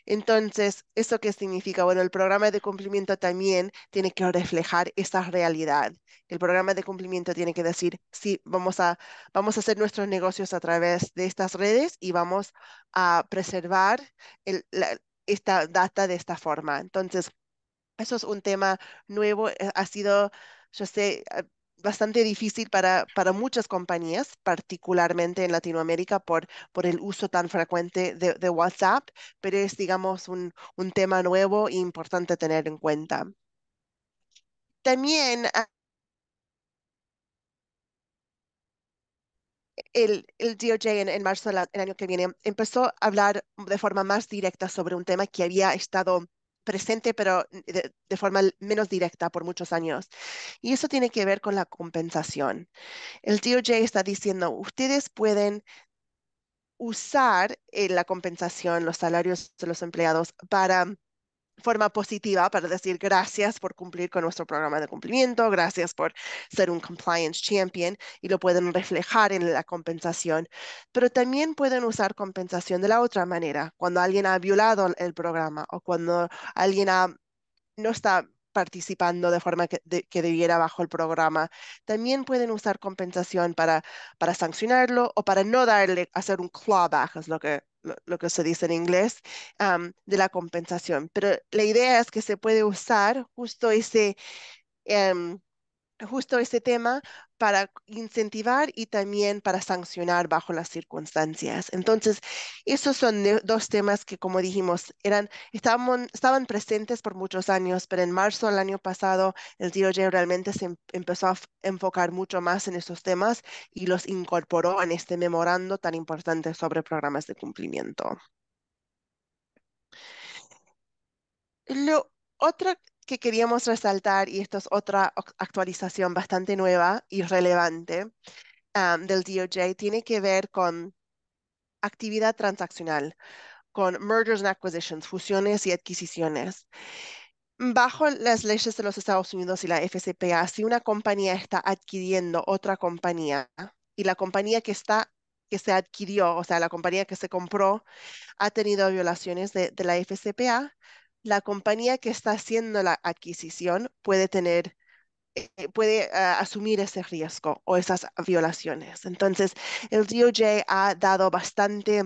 Entonces, ¿eso qué significa? Bueno, el programa de cumplimiento también tiene que reflejar esta realidad. El programa de cumplimiento tiene que decir, sí, vamos a, vamos a hacer nuestros negocios a través de estas redes y vamos a preservar el, la, esta data de esta forma. Entonces, eso es un tema nuevo, eh, ha sido, yo sé, ah, bastante difícil para, para muchas compañías, particularmente en Latinoamérica, por, por el uso tan frecuente de, WhatsApp, pero es, digamos, un, un tema nuevo e importante tener en cuenta. También ah, el, DOJ en, en marzo del año que viene empezó a hablar de forma más directa sobre un tema que había estado presente, pero de, forma menos directa por muchos años. Y eso tiene que ver con la compensación. El DOJ está diciendo, ustedes pueden usar eh, la compensación, los salarios de los empleados para forma positiva para decir gracias por cumplir con nuestro programa de cumplimiento, gracias por ser un compliance champion y lo pueden reflejar en la compensación, pero también pueden usar compensación de la otra manera, cuando alguien ha violado el programa o cuando alguien no está participando de forma que, debiera bajo el programa. También pueden usar compensación para, para sancionarlo o para no darle, hacer un clawback, es lo que, lo, que se dice en inglés, de la compensación. Pero la idea es que se puede usar justo ese, em, justo ese tema para incentivar y también para sancionar bajo las circunstancias. Entonces, esos son dos temas que, como dijimos, eran, estaban, presentes por muchos años, pero en marzo del año pasado el DOJ realmente se em, empezó a enfocar mucho más en esos temas y los incorporó en este memorando tan importante sobre programas de cumplimiento. Lo, otra que queríamos resaltar, y esto es otra actualización bastante nueva y relevante del DOJ, tiene que ver con actividad transaccional, con mergers and acquisitions, fusiones y adquisiciones. Bajo las leyes de los Estados Unidos y la FCPA, si una compañía está adquiriendo otra compañía y la compañía que está que se adquirió, o sea, la compañía que se compró, ha tenido violaciones de, de la FCPA, la compañía que está haciendo la adquisición puede tener eh, eh, puede ah, asumir ese riesgo o esas violaciones. Entonces, el DOJ ha dado bastante,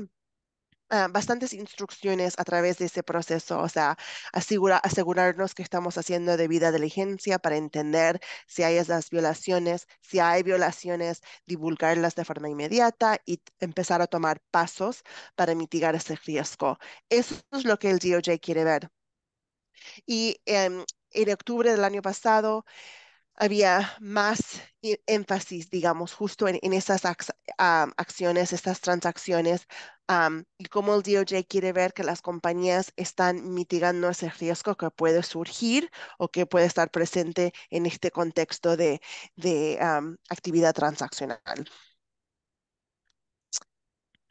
ah, bastantes instrucciones a través de ese proceso, o sea, asegurarnos que estamos haciendo debida diligencia para entender si hay esas violaciones, si hay violaciones, divulgarlas de forma inmediata y empezar a tomar pasos para mitigar ese riesgo. Eso es lo que el DOJ quiere ver y en octubre del año pasado había más e-, énfasis, digamos, justo en, esas ah, acciones, estas transacciones, y cómo el DOJ quiere ver que las compañías están mitigando ese riesgo que puede surgir o que puede estar presente en este contexto de, actividad transaccional.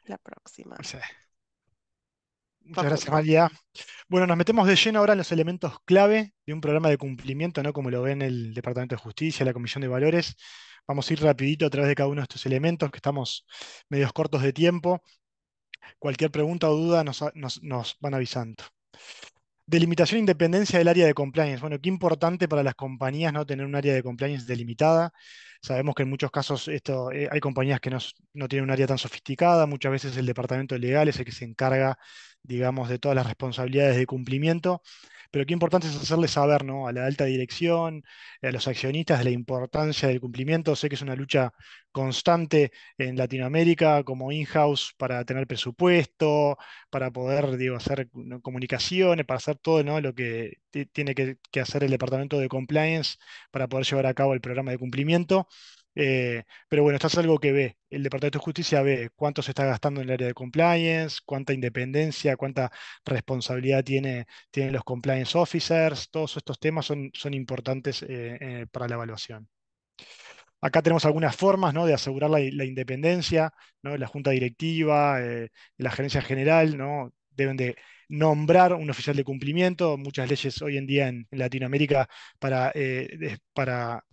La próxima. Muchas gracias, María. Bueno, nos metemos de lleno ahora en los elementos clave de un programa de cumplimiento, ¿no? Como lo ven el Departamento de Justicia, la Comisión de Valores. Vamos a ir rapidito a través de cada uno de estos elementos, que estamos medios cortos de tiempo. Cualquier pregunta o duda nos van avisando. Delimitación e independencia del área de compliance. Bueno, qué importante para las compañías no tener un área de compliance delimitada. Sabemos que en muchos casos esto, eh, hay compañías que no, no, tienen un área tan sofisticada. Muchas veces el departamento legal es el que se encarga, digamos, de todas las responsabilidades de cumplimiento pero qué importante es hacerle saber ¿no? a la alta dirección, a los accionistas, la importancia del cumplimiento. Sé que es una lucha constante en Latinoamérica como in-house para tener presupuesto, para poder hacer comunicaciones, para hacer todo lo que tiene que hacer el departamento de compliance para poder llevar a cabo el programa de cumplimiento. Eh, pero bueno, esto es algo que ve, el Departamento de Justicia ve cuánto se está gastando en el área de compliance, cuánta independencia, cuánta responsabilidad tiene, tienen los compliance officers, todos estos temas son, son importantes eh, eh, para la evaluación. Acá tenemos algunas formas de asegurar la, independencia, la junta directiva, la gerencia general, ¿no? deben de nombrar un oficial de cumplimiento. Muchas leyes hoy en día en, Latinoamérica para, para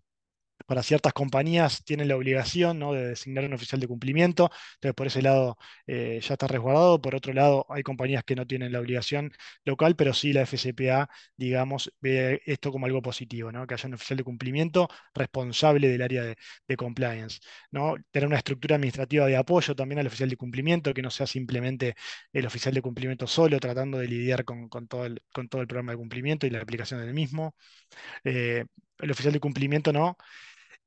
para ciertas compañías tienen la obligación ¿no? de designar un oficial de cumplimiento, entonces por ese lado eh, ya está resguardado, por otro lado hay compañías que no tienen la obligación local, pero sí la FCPA, digamos, ve esto como algo positivo, que haya un oficial de cumplimiento responsable del área de, compliance, ¿no? tener una estructura administrativa de apoyo también al oficial de cumplimiento, que no sea simplemente el oficial de cumplimiento solo tratando de lidiar con, todo, el, programa de cumplimiento y la aplicación del mismo. Eh, el oficial de cumplimiento no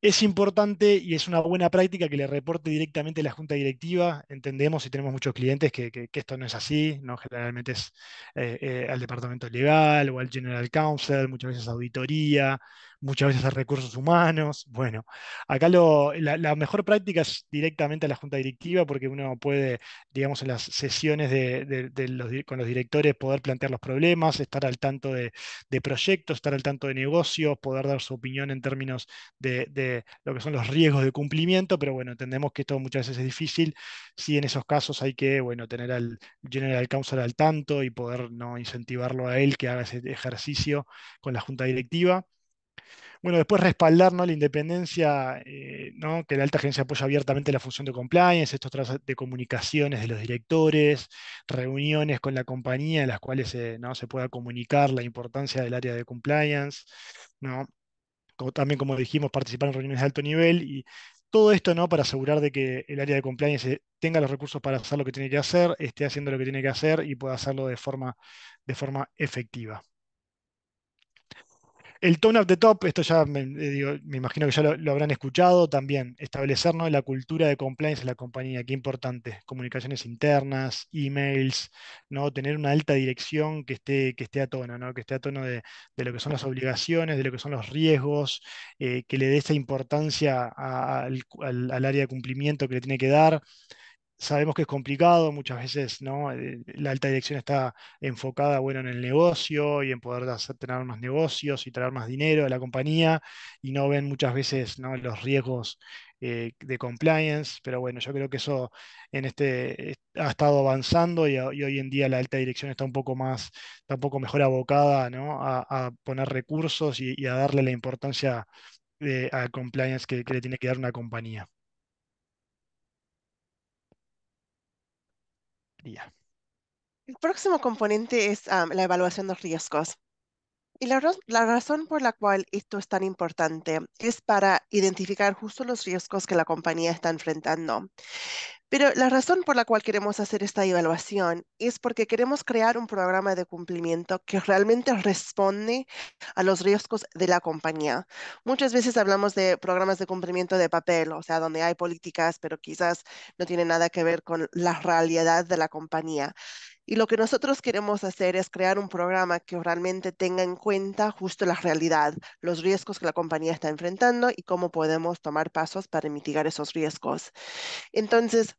es importante y es una buena práctica que le reporte directamente la junta directiva. Entendemos y tenemos muchos clientes que, esto no es así, ¿no? generalmente es eh, eh, al departamento legal o al general counsel, muchas veces auditoría, muchas veces a recursos humanos. Bueno, acá la, mejor práctica es directamente a la junta directiva porque uno puede, digamos, en las sesiones de, con los directores poder plantear los problemas, estar al tanto de, proyectos, estar al tanto de negocios, poder dar su opinión en términos de, lo que son los riesgos de cumplimiento, pero bueno, entendemos que esto muchas veces es difícil. si en esos casos hay que, bueno, tener al general counsel al tanto y poder no incentivarlo a él que haga ese ejercicio con la junta directiva. Bueno, después respaldar la independencia, eh, que la alta agencia apoya abiertamente la función de compliance, estos trazos de comunicaciones de los directores, reuniones con la compañía en las cuales se pueda comunicar la importancia del área de compliance, ¿no? también como dijimos, participar en reuniones de alto nivel y todo esto para asegurar de que el área de compliance eh, tenga los recursos para hacer lo que tiene que hacer, esté haciendo lo que tiene que hacer y pueda hacerlo de de forma efectiva. El tone of the top, esto ya me, imagino que ya lo, habrán escuchado también, establecernos la cultura de compliance en la compañía, qué importante, comunicaciones internas, emails, ¿no? tener una alta dirección que esté, que esté a tono, ¿no? que esté a tono de, lo que son las obligaciones, de lo que son los riesgos, eh, que le dé esa importancia al área de cumplimiento que le tiene que dar sabemos que es complicado, muchas veces ¿no? Eh, la alta dirección está enfocada bueno, en el negocio y en poder tener más negocios y traer más dinero a la compañía y no ven muchas veces los riesgos eh, de compliance, pero bueno, yo creo que eso en este eh, ha estado avanzando y, hoy en día la alta dirección está un poco más, está mejor abocada a, poner recursos y, a darle la importancia de, compliance que le tiene que dar una compañía. El próximo componente es ah, la evaluación de riesgos. Y la, razón por la cual esto es tan importante es para identificar justo los riesgos que la compañía está enfrentando. Pero la razón por la cual queremos hacer esta evaluación es porque queremos crear un programa de cumplimiento que realmente responde a los riesgos de la compañía. Muchas veces hablamos de programas de cumplimiento de papel, o sea, donde hay políticas, pero quizás no tiene nada que ver con la realidad de la compañía. Y lo que nosotros queremos hacer es crear un programa que realmente tenga en cuenta justo la realidad, los riesgos que la compañía está enfrentando y cómo podemos tomar pasos para mitigar esos riesgos. Entonces,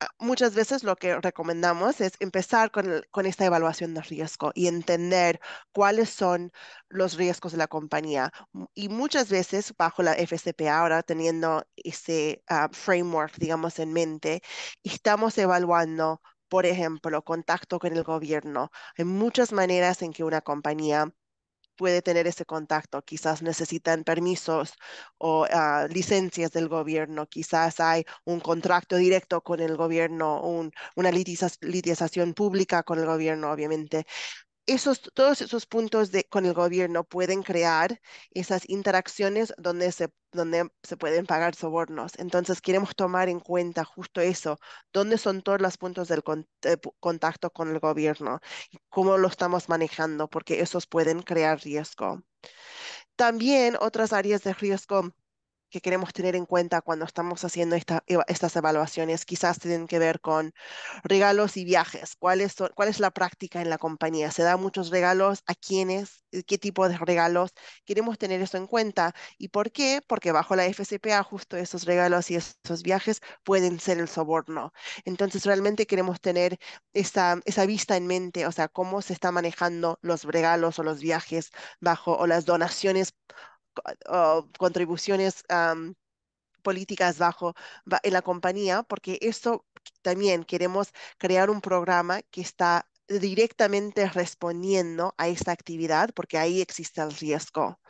ah, muchas veces lo que recomendamos es empezar con, esta evaluación de riesgo y entender cuáles son los riesgos de la compañía. Y muchas veces bajo la FCP ahora teniendo ese ah, framework, digamos, en mente, estamos evaluando por ejemplo, contacto con el gobierno. Hay muchas maneras en que una compañía puede tener ese contacto. Quizás necesitan permisos o ah, licencias del gobierno, quizás hay un contrato directo con el gobierno, una litización pública con el gobierno, obviamente todos esos puntos de, con el gobierno pueden crear esas interacciones donde se, donde se pueden pagar sobornos. Entonces queremos tomar en cuenta justo eso, dónde son todos los puntos del eh, contacto con el gobierno, cómo lo estamos manejando, porque esos pueden crear riesgo. También otras áreas de riesgo que queremos tener en cuenta cuando estamos haciendo estas evaluaciones quizás tienen que ver con regalos y viajes. ¿Cuál es, ¿Cuál es la práctica en la compañía? ¿Se da muchos regalos? ¿A quiénes? Eh, ¿Qué tipo de regalos? Queremos tener eso en cuenta. ¿Y por qué? Porque bajo la FCPA justo esos regalos y esos viajes pueden ser el soborno. Entonces realmente queremos tener esa, esa vista en mente, o sea, cómo se está manejando los regalos o los viajes bajo o las donaciones o contribuciones políticas bajo en la compañía, porque eso también queremos crear un programa que está directamente respondiendo a esta actividad, porque ahí existe el riesgo.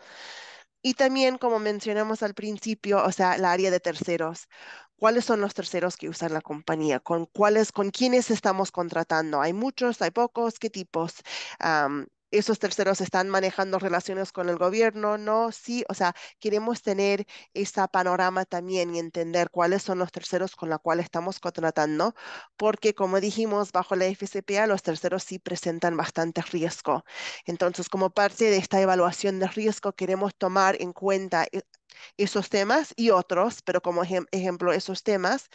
Y también, como mencionamos al principio, o sea, la área de terceros. ¿Cuáles son los terceros que usan la compañía? ¿Con cuáles, con quiénes estamos contratando? ¿Hay muchos? ¿Hay pocos? ¿Qué tipos? esos terceros están manejando relaciones con el gobierno, no, sí, o sea, queremos tener ese panorama también y entender cuáles son los terceros con los cuales estamos contratando, porque como dijimos, bajo la FCPA los terceros sí presentan bastante riesgo. Entonces, como parte de esta evaluación de riesgo, queremos tomar en cuenta eh, esos temas y otros, pero como ejemplo, esos temas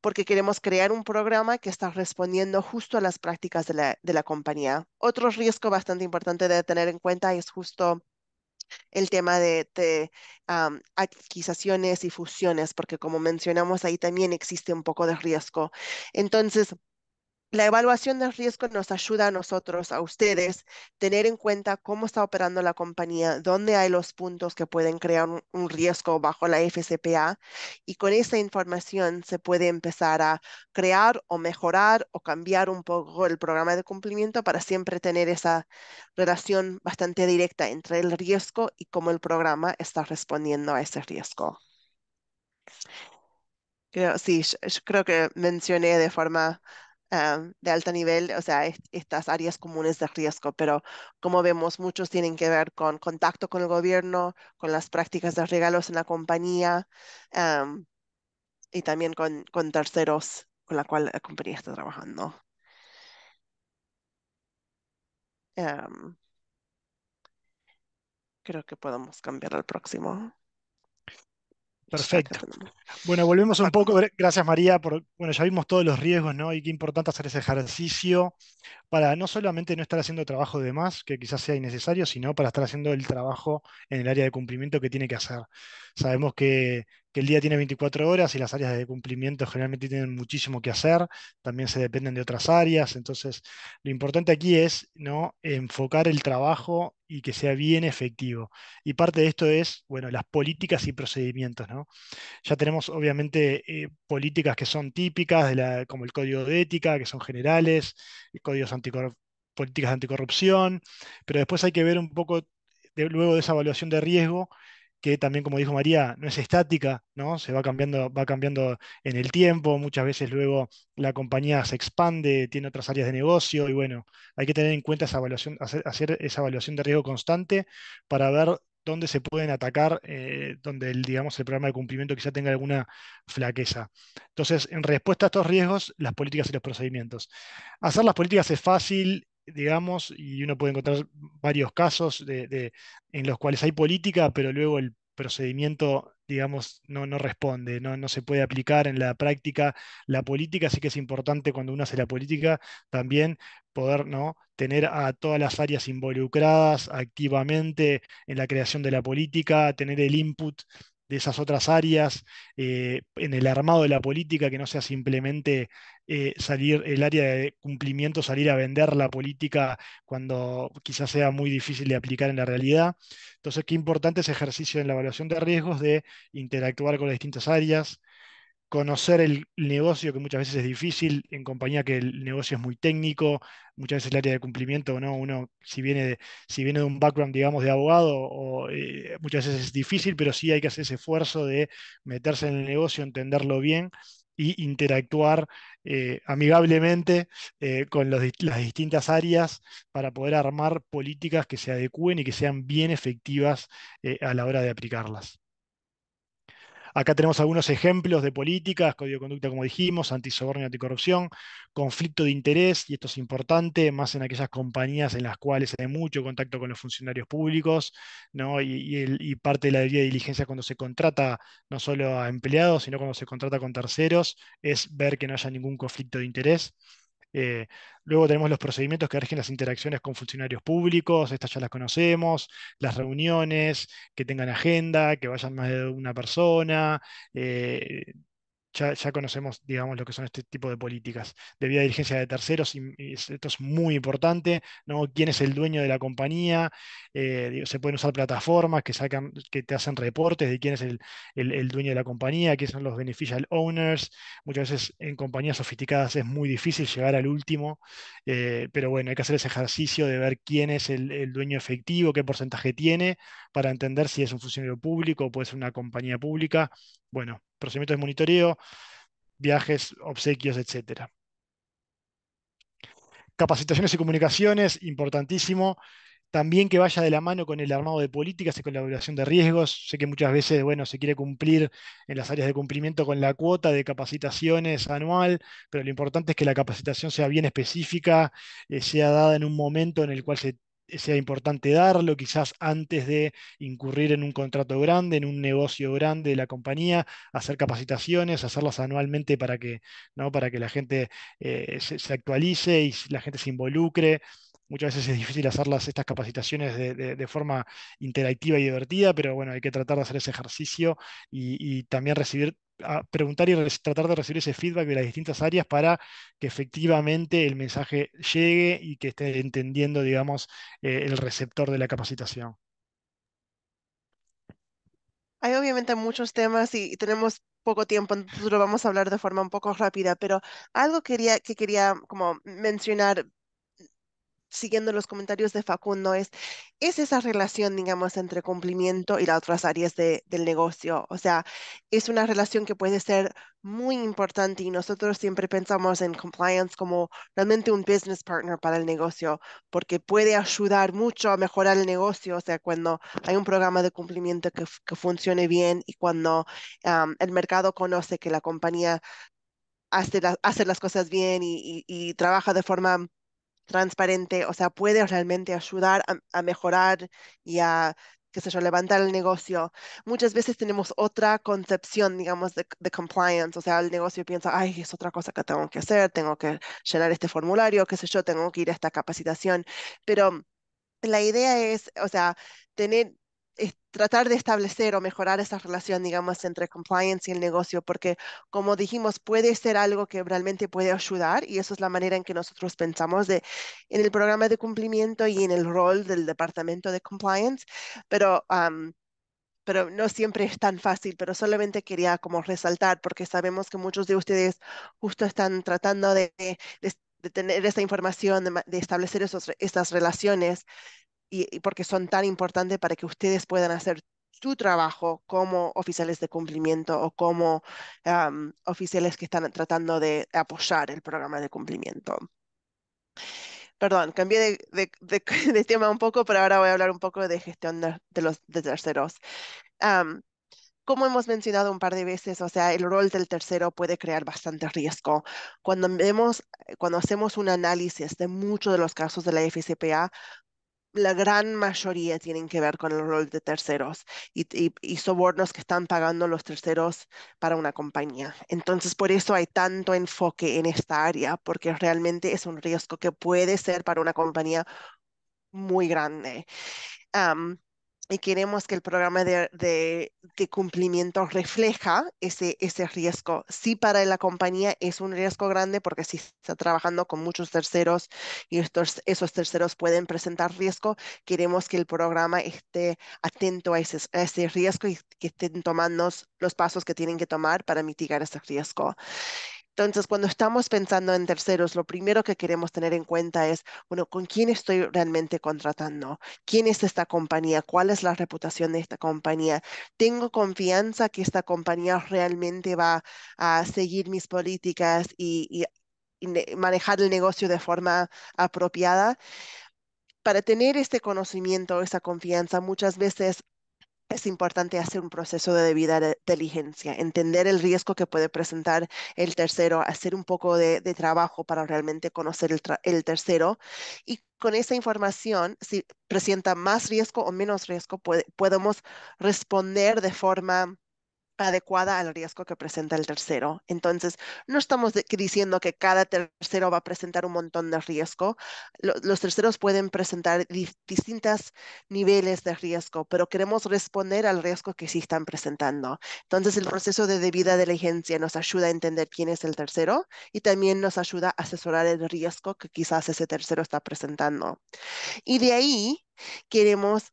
porque queremos crear un programa que está respondiendo justo a las prácticas de la, compañía. Otro riesgo bastante importante de tener en cuenta es justo el tema de, adquisiciones y fusiones, porque como mencionamos ahí también existe un poco de riesgo. Entonces, la evaluación del riesgo nos ayuda a nosotros, a ustedes, tener en cuenta cómo está operando la compañía, dónde hay los puntos que pueden crear un, un riesgo bajo la FCPA y con esa información se puede empezar a crear o mejorar o cambiar un poco el programa de cumplimiento para siempre tener esa relación bastante directa entre el riesgo y cómo el programa está respondiendo a ese riesgo. Sí, yo creo que mencioné de forma de alto nivel, o sea, estas áreas comunes de riesgo, pero como vemos, muchos tienen que ver con contacto con el gobierno, con las prácticas de regalos en la compañía y también con, terceros con la cual la compañía está trabajando. creo que podemos cambiar al próximo. Perfecto. Bueno, volvemos un poco. Gracias María. Por, bueno, ya vimos todos los riesgos, ¿no? Y qué importante hacer ese ejercicio para no solamente no estar haciendo trabajo de más, que quizás sea innecesario, sino para estar haciendo el trabajo en el área de cumplimiento que tiene que hacer. Sabemos que, el día tiene 24 horas y las áreas de cumplimiento generalmente tienen muchísimo que hacer, también se dependen de otras áreas, entonces lo importante aquí es ¿no? enfocar el trabajo y que sea bien efectivo. Y parte de esto es, bueno, las políticas y procedimientos, ¿no? Ya tenemos, obviamente, eh, políticas que son típicas, de como el código de ética, que son generales, códigos políticas de anticorrupción, pero después hay que ver un poco, luego de esa evaluación de riesgo, que también, como dijo María, no es estática, ¿no? Se va cambiando, va cambiando en el tiempo, muchas veces luego la compañía se expande, tiene otras áreas de negocio y bueno, hay que tener en cuenta esa evaluación, hacer, esa evaluación de riesgo constante para ver dónde se pueden atacar, dónde eh, donde el, digamos, el programa de cumplimiento quizá tenga alguna flaqueza. Entonces, en respuesta a estos riesgos, las políticas y los procedimientos. Hacer las políticas es fácil, digamos, y uno puede encontrar varios casos en los cuales hay política, pero luego el procedimiento, digamos, no, responde, no, no, se puede aplicar en la práctica la política, así que es importante cuando uno hace la política también poder ¿no? tener a todas las áreas involucradas activamente en la creación de la política, tener el input de esas otras áreas eh, en el armado de la política, que no sea simplemente eh, salir el área de cumplimiento, salir a vender la política cuando quizás sea muy difícil de aplicar en la realidad. Entonces, qué importante ese ejercicio en la evaluación de riesgos de interactuar con las distintas áreas, conocer el negocio, que muchas veces es difícil, en compañía que el negocio es muy técnico, muchas veces el área de cumplimiento, ¿no? uno si viene de, si viene de un background, digamos, de abogado, o, eh, muchas veces es difícil, pero sí hay que hacer ese esfuerzo de meterse en el negocio, entenderlo bien y interactuar eh, amigablemente eh, con las distintas áreas para poder armar políticas que se adecúen y que sean bien efectivas a la hora de aplicarlas. Acá tenemos algunos ejemplos de políticas, código de conducta, como dijimos, antisoborno y anticorrupción, conflicto de interés, y esto es importante, más en aquellas compañías en las cuales hay mucho contacto con los funcionarios públicos, y, y, parte de la debida diligencia cuando se contrata no solo a empleados, sino cuando se contrata con terceros, es ver que no haya ningún conflicto de interés. Eh, luego tenemos los procedimientos que rigen las interacciones con funcionarios públicos, estas ya las conocemos, las reuniones, que tengan agenda, que vayan más de una persona, eh, ya, conocemos, digamos, lo que son este tipo de políticas. Debida dirigencia de terceros, y, esto es muy importante, ¿no? ¿Quién es el dueño de la compañía? Eh, se pueden usar plataformas que, que te hacen reportes de quién es el, dueño de la compañía, quiénes son los beneficial owners. Muchas veces en compañías sofisticadas es muy difícil llegar al último, eh, pero bueno, hay que hacer ese ejercicio de ver quién es el, el dueño efectivo, qué porcentaje tiene, para entender si es un funcionario público o puede ser una compañía pública bueno, procedimientos de monitoreo, viajes, obsequios, etc. Capacitaciones y comunicaciones, importantísimo. También que vaya de la mano con el armado de políticas y con la evaluación de riesgos. Sé que muchas veces, bueno, se quiere cumplir en las áreas de cumplimiento con la cuota de capacitaciones anual, pero lo importante es que la capacitación sea bien específica, eh, sea dada en un momento en el cual se sea importante darlo, quizás antes de incurrir en un contrato grande, en un negocio grande de la compañía, hacer capacitaciones, hacerlas anualmente para que, ¿no? para que la gente eh, se, actualice y la gente se involucre. Muchas veces es difícil hacerlas estas capacitaciones de, forma interactiva y divertida, pero bueno, hay que tratar de hacer ese ejercicio y también recibir preguntar y tratar de recibir ese feedback de las distintas áreas para que efectivamente el mensaje llegue y que esté entendiendo, digamos, eh, el receptor de la capacitación. Hay obviamente muchos temas y tenemos poco tiempo, entonces lo vamos a hablar de forma un poco rápida, pero algo quería, que quería como mencionar siguiendo los comentarios de Facundo, es, es esa relación, digamos, entre cumplimiento y las otras áreas del negocio. O sea, es una relación que puede ser muy importante y nosotros siempre pensamos en compliance como realmente un business partner para el negocio, porque puede ayudar mucho a mejorar el negocio. O sea, cuando hay un programa de cumplimiento que, que funcione bien y cuando el mercado conoce que la compañía hace, las cosas bien y, y trabaja de forma transparente, o sea, puede realmente ayudar a, mejorar y a qué sé yo, levantar el negocio. Muchas veces tenemos otra concepción, digamos, de, de, compliance, o sea, el negocio piensa, ay, es otra cosa que tengo que hacer, tengo que llenar este formulario, qué sé yo, tengo que ir a esta capacitación, pero la idea es, o sea, tener, tratar de establecer o mejorar esa relación, digamos, entre compliance y el negocio, porque como dijimos, puede ser algo que realmente puede ayudar y eso es la manera en que nosotros pensamos de, en el programa de cumplimiento y en el rol del departamento de compliance, pero... pero no siempre es tan fácil, pero solamente quería como resaltar, porque sabemos que muchos de ustedes justo están tratando de, de tener esa información, de, establecer esos, esas relaciones, y, porque son tan importantes para que ustedes puedan hacer su trabajo como oficiales de cumplimiento o como oficiales que están tratando de apoyar el programa de cumplimiento. Perdón, cambié (laughs) de, tema un poco, pero ahora voy a hablar un poco de gestión de, los terceros. como hemos mencionado un par de veces, o sea, el rol del tercero puede crear bastante riesgo. Cuando vemos, cuando hacemos un análisis de muchos de los casos de la FCPA, la gran mayoría tienen que ver con el rol de terceros y, sobornos que están pagando los terceros para una compañía. Entonces, por eso hay tanto enfoque en esta área, porque realmente es un riesgo que puede ser para una compañía muy grande y queremos que el programa de, cumplimiento refleja ese, ese riesgo. Si para la compañía es un riesgo grande porque si está trabajando con muchos terceros y estos, esos terceros pueden presentar riesgo, queremos que el programa esté atento a ese, a ese riesgo y que estén tomando los pasos que tienen que tomar para mitigar ese riesgo. Entonces, cuando estamos pensando en terceros, lo primero que queremos tener en cuenta es, bueno, ¿con quién estoy realmente contratando? ¿Quién es esta compañía? ¿Cuál es la reputación de esta compañía? ¿Tengo confianza que esta compañía realmente va a seguir mis políticas y, manejar el negocio de forma apropiada. Para tener este conocimiento, esa confianza, muchas veces es importante hacer un proceso de debida diligencia, entender el riesgo que puede presentar el tercero, hacer un poco de, trabajo para realmente conocer el, tercero y con esa información, si presenta más riesgo o menos riesgo, podemos responder de forma adecuada al riesgo que presenta el tercero. Entonces, no estamos diciendo que cada tercero va a presentar un montón de riesgo. los terceros pueden presentar distintos niveles de riesgo, pero queremos responder al riesgo que sí están presentando. Entonces, el proceso de debida diligencia nos ayuda a entender quién es el tercero y también nos ayuda a asesorar el riesgo que quizás ese tercero está presentando. Y de ahí queremos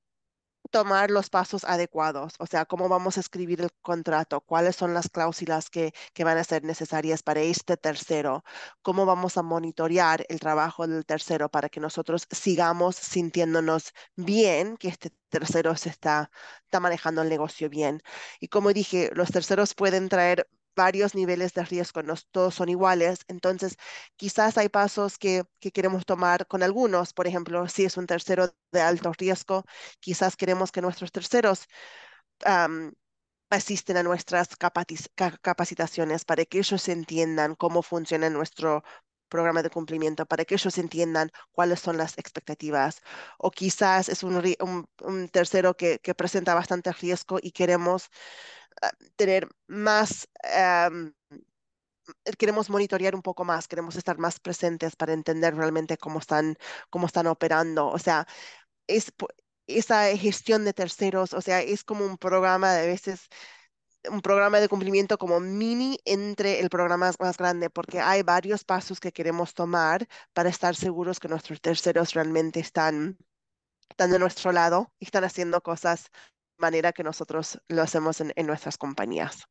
tomar los pasos adecuados, o sea, cómo vamos a escribir el contrato, cuáles son las cláusulas que, van a ser necesarias para este tercero, cómo vamos a monitorear el trabajo del tercero para que nosotros sigamos sintiéndonos bien, que este tercero se está, está manejando el negocio bien. Y como dije, los terceros pueden traer varios niveles de riesgo, no todos son iguales. Entonces, quizás hay pasos que, que, queremos tomar con algunos. Por ejemplo, si es un tercero de alto riesgo, quizás queremos que nuestros terceros asisten a nuestras capacitaciones para que ellos entiendan cómo funciona nuestro programa de cumplimiento para que ellos entiendan cuáles son las expectativas. O quizás es un, un tercero que, que, presenta bastante riesgo y queremos Ah, tener más, queremos monitorear un poco más, queremos estar más presentes para entender realmente cómo están, cómo están operando. O sea, es, esa gestión de terceros, o sea, es como un programa de veces un programa de cumplimiento como mini entre el programa más grande, porque hay varios pasos que queremos tomar para estar seguros que nuestros terceros realmente están, están de nuestro lado y están haciendo cosas manera que nosotros lo hacemos en, nuestras compañías.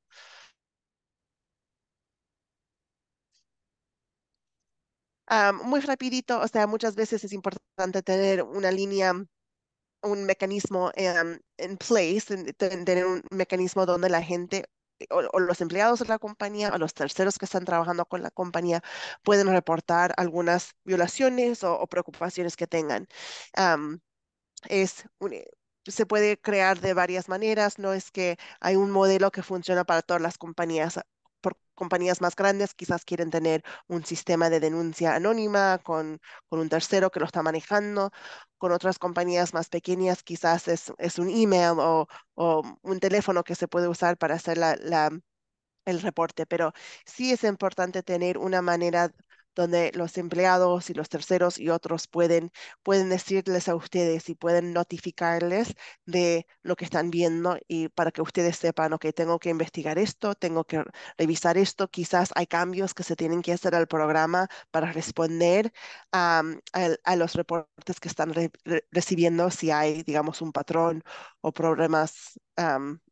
Ah, muy rapidito, o sea, muchas veces es importante tener una línea, un mecanismo em, en place, tener un mecanismo donde la gente o, los empleados de la compañía o los terceros que están trabajando con la compañía pueden reportar algunas violaciones o, preocupaciones que tengan. es un, se puede crear de varias maneras, no es que hay un modelo que funciona para todas las compañías. Por compañías más grandes quizás quieren tener un sistema de denuncia anónima con, con un tercero que lo está manejando. Con otras compañías más pequeñas quizás es, un email o, o, un teléfono que se puede usar para hacer la, el reporte. Pero sí es importante tener una manera donde los empleados y los terceros y otros pueden, pueden decirles a ustedes y pueden notificarles de lo que están viendo y para que ustedes sepan, ok, tengo que investigar esto, tengo que revisar esto, quizás hay cambios que se tienen que hacer al programa para responder a, los reportes que están recibiendo si hay, digamos, un patrón o problemas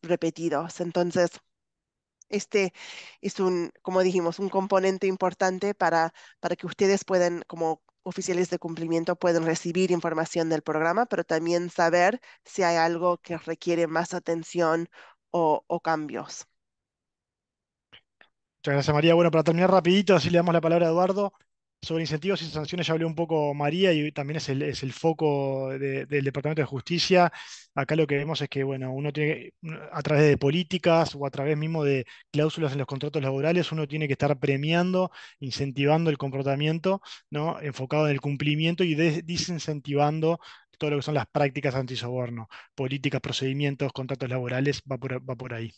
repetidos. Entonces, este es un, como dijimos, un componente importante para, para que ustedes puedan, como oficiales de cumplimiento, puedan recibir información del programa, pero también saber si hay algo que requiere más atención o, o cambios. Muchas gracias, María. Bueno, para terminar rapidito, así le damos la palabra a Eduardo. Sobre incentivos y sanciones ya hablé un poco María y también es el, foco del Departamento de Justicia. Acá lo que vemos es que, bueno, uno tiene a través de políticas o a través mismo de cláusulas en los contratos laborales, uno tiene que estar premiando, incentivando el comportamiento, ¿no? Enfocado en el cumplimiento y desincentivando todo lo que son las prácticas antisoborno, políticas, procedimientos, contratos laborales, va por, va por ahí.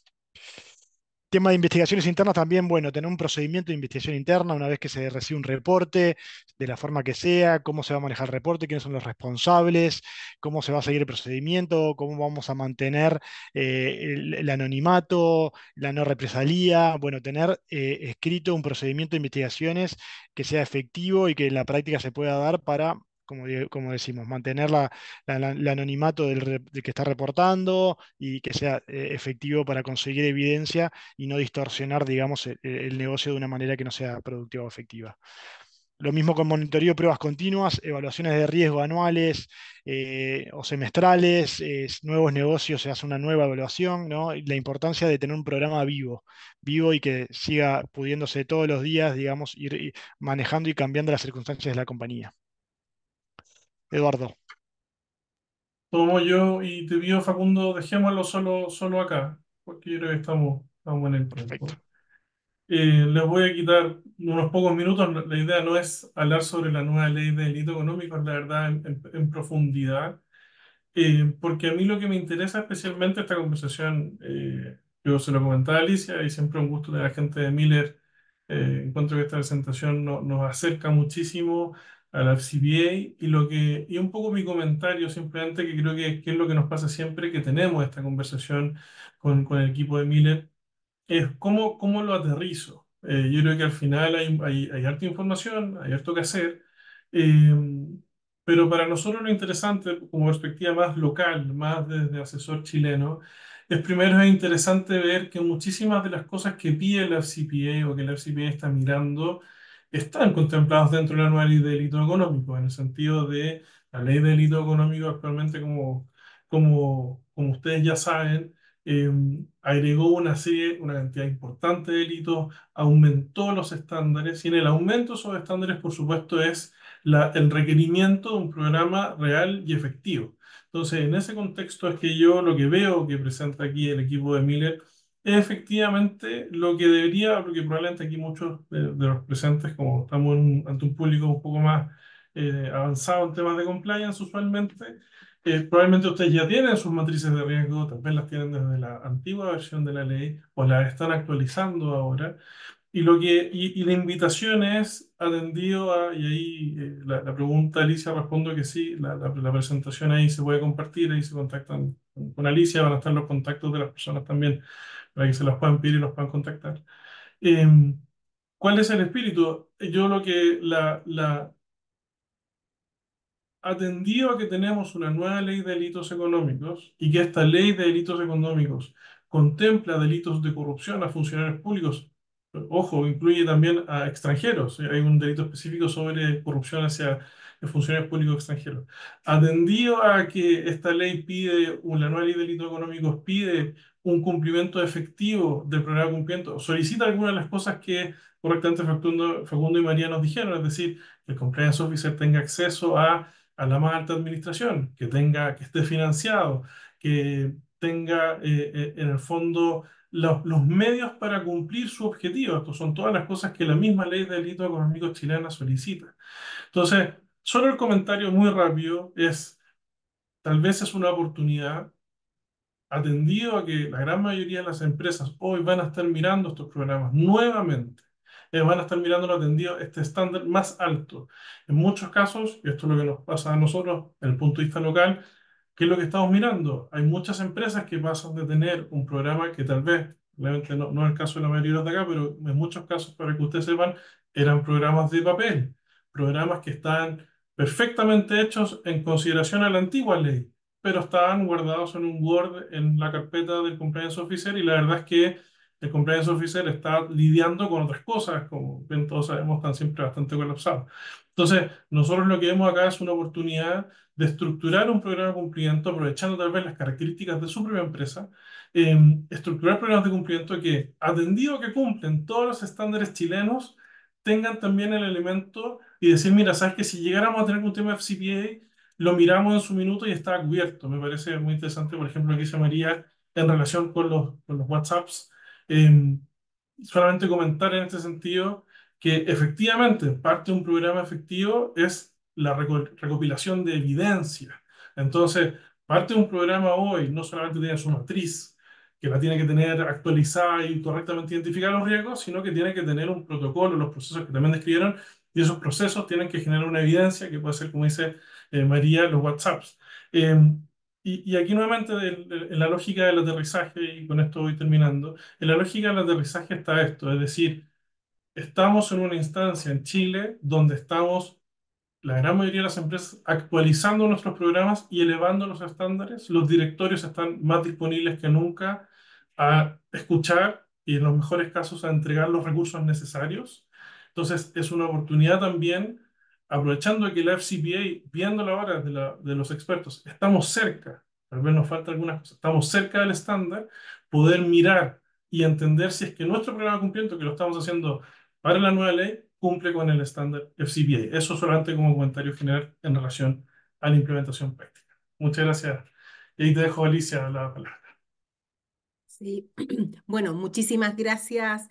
Tema de investigaciones internas también, bueno, tener un procedimiento de investigación interna una vez que se recibe un reporte, de la forma que sea, cómo se va a manejar el reporte, quiénes son los responsables, cómo se va a seguir el procedimiento, cómo vamos a mantener eh, el, anonimato, la no represalía, bueno, tener eh, escrito un procedimiento de investigaciones que sea efectivo y que en la práctica se pueda dar para como, decimos, mantener el anonimato del, que está reportando y que sea eh, efectivo para conseguir evidencia y no distorsionar, digamos, e, e, el, negocio de una manera que no sea productiva o efectiva. Lo mismo con monitoreo, de pruebas continuas, evaluaciones de riesgo anuales eh, o semestrales, nuevos negocios, se hace una nueva evaluación, ¿no? La importancia de tener un programa vivo, vivo y que siga pudiéndose todos los días, digamos, ir manejando y cambiando las circunstancias de la compañía. Eduardo. Tomo yo y te pido, Facundo, dejémoslo solo, solo acá, porque creo que estamos, estamos en el les voy a quitar unos pocos minutos. La idea no es hablar sobre la nueva ley de delito económico, la verdad, en, profundidad, eh, porque a mí lo que me interesa especialmente esta conversación, eh, yo se lo comentaba a Alicia y siempre un gusto de la gente de Miller. Eh, encuentro que esta presentación nos acerca muchísimo a la FCBA y, lo que, y un poco mi comentario simplemente que creo que, es lo que nos pasa siempre que tenemos esta conversación con, con el equipo de Miller, es cómo, cómo lo aterrizo. Eh, yo creo que al final hay, hay, hay, harta información, hay harto que hacer, em, pero para nosotros lo interesante, como perspectiva más local, más desde asesor chileno, es primero es interesante ver que muchísimas de las cosas que pide la FCPA o que la FCPA está mirando, están contemplados dentro de la nueva ley de delito económico, en el sentido de la ley de delito económico actualmente, como, como, ustedes ya saben, eh, agregó una serie, una cantidad importante de delitos, aumentó los estándares y en el aumento de esos estándares, por supuesto, es el requerimiento de un programa real y efectivo. Entonces, en ese contexto es que yo lo que veo que presenta aquí el equipo de Miller efectivamente lo que debería, porque probablemente aquí muchos de, los presentes, como estamos ante un público un poco más eh, avanzado en temas de compliance usualmente, eh, probablemente ustedes ya tienen sus matrices de riesgo, también las tienen desde la antigua versión de la ley o las están actualizando ahora. Y, lo que, y, la invitación es atendido a, y ahí eh, la, pregunta Alicia respondo que sí, la, presentación ahí se puede compartir, ahí se contactan con Alicia, van a estar los contactos de las personas también para que se las puedan pedir y los puedan contactar. Em, ¿Cuál es el espíritu? Yo lo que la, la atendido a que tenemos una nueva ley de delitos económicos y que esta ley de delitos económicos contempla delitos de corrupción a funcionarios públicos, ojo, incluye también a extranjeros, hay un delito específico sobre corrupción hacia de funcionarios públicos extranjeros. Atendido a que esta ley pide, la nueva ley de delitos económicos pide un cumplimiento efectivo del programa de cumplimiento, solicita algunas de las cosas que correctamente Facundo, y María nos dijeron, es decir, que el compliance officer tenga acceso a, la más alta administración, que, tenga, que esté financiado, que tenga eh, eh, en el fondo los, medios para cumplir su objetivo. Estas son todas las cosas que la misma ley de delitos económicos chilena solicita. Entonces, Solo el comentario muy rápido es, tal vez es una oportunidad, atendido a que la gran mayoría de las empresas hoy van a estar mirando estos programas nuevamente, eh, van a estar mirando atendido este estándar más alto. En muchos casos, y esto es lo que nos pasa a nosotros el punto de vista local, ¿qué es lo que estamos mirando? Hay muchas empresas que pasan de tener un programa que tal vez, no, no es el caso de la mayoría de acá, pero en muchos casos, para que ustedes sepan, eran programas de papel, programas que están perfectamente hechos en consideración a la antigua ley, pero estaban guardados en un Word en la carpeta del compliance officer y la verdad es que el compliance officer está lidiando con otras cosas, como bien todos sabemos, están siempre bastante colapsados. Entonces, nosotros lo que vemos acá es una oportunidad de estructurar un programa de cumplimiento, aprovechando tal vez las características de su propia empresa, em, estructurar programas de cumplimiento que, atendido que cumplen todos los estándares chilenos, tengan también el elemento y decir, mira, sabes que si llegáramos a tener un tema FCPA, lo miramos en su minuto y está cubierto. Me parece muy interesante, por ejemplo, lo que hizo María en relación con los, con los WhatsApps. Em, solamente comentar en este sentido que efectivamente parte de un programa efectivo es la recopilación de evidencia. Entonces, parte de un programa hoy no solamente tiene su matriz, que la tiene que tener actualizada y correctamente identificar los riesgos, sino que tiene que tener un protocolo, los procesos que también describieron, y esos procesos tienen que generar una evidencia que puede ser, como dice eh, María, los WhatsApps. Em, y, y, aquí nuevamente en la lógica del aterrizaje, y con esto voy terminando, en la lógica del aterrizaje está esto, es decir, estamos en una instancia en Chile donde estamos, la gran mayoría de las empresas, actualizando nuestros programas y elevando los estándares, los directorios están más disponibles que nunca a escuchar y en los mejores casos a entregar los recursos necesarios entonces, es una oportunidad también, aprovechando que la FCPA, viendo la de, de los expertos, estamos cerca, tal vez nos falta algunas cosas, estamos cerca del estándar, poder mirar y entender si es que nuestro programa de cumplimiento, que lo estamos haciendo para la nueva ley, cumple con el estándar FCPA. Eso solamente como comentario general en relación a la implementación práctica. Muchas gracias. Y ahí te dejo, Alicia, la palabra. Sí, (clears throat) bueno, muchísimas gracias.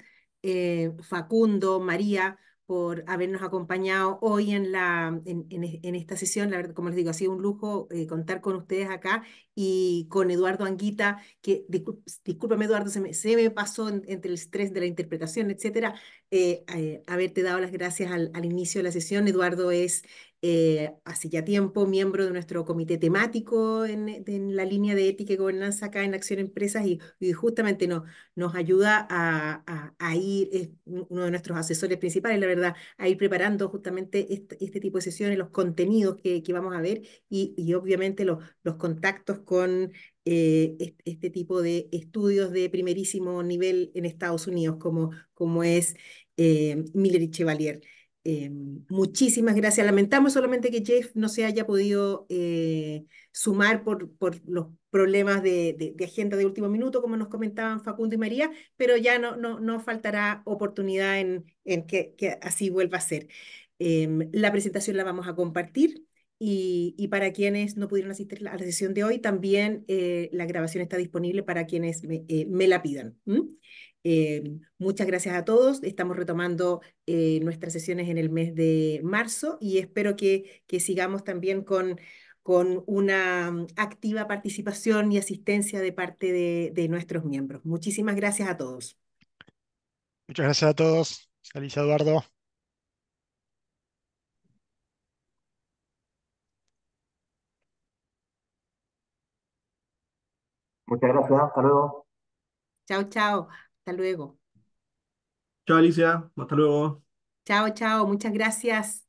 Eh, Facundo, María, por habernos acompañado hoy en, la, en, esta sesión. La verdad, como les digo, ha sido un lujo eh, contar con ustedes acá y con Eduardo Anguita, que discúlpame Eduardo, se me, pasó entre el estrés de la interpretación, etcétera, eh, haberte dado las gracias al, inicio de la sesión. Eduardo es eh, hace ya tiempo miembro de nuestro comité temático en, la línea de ética y gobernanza acá en Acción Empresas y, justamente nos ayuda a, ir, es uno de nuestros asesores principales, la verdad, a ir preparando justamente este, tipo de sesiones, los contenidos que, vamos a ver y, obviamente los, contactos con eh, este, tipo de estudios de primerísimo nivel en Estados Unidos, como, como es eh, Miller y Chevalier. Em, muchísimas gracias. Lamentamos solamente que Jeff no se haya podido eh, sumar por, por, los problemas de, agenda de último minuto, como nos comentaban Facundo y María, pero ya no, no, no faltará oportunidad en, en que, así vuelva a ser. Em, la presentación la vamos a compartir. Y, para quienes no pudieron asistir a la sesión de hoy, también eh, la grabación está disponible para quienes me, eh, la pidan. Em, muchas gracias a todos. Estamos retomando eh, nuestras sesiones en el mes de marzo y espero que, sigamos también con, una mm, activa participación y asistencia de parte de, de nuestros miembros. Muchísimas gracias a todos. Muchas gracias a todos. Alicia Eduardo. Muchas gracias, saludos. Chao, chao. Hasta luego. Chao, Alicia. Hasta luego. Chao, chao. Muchas gracias.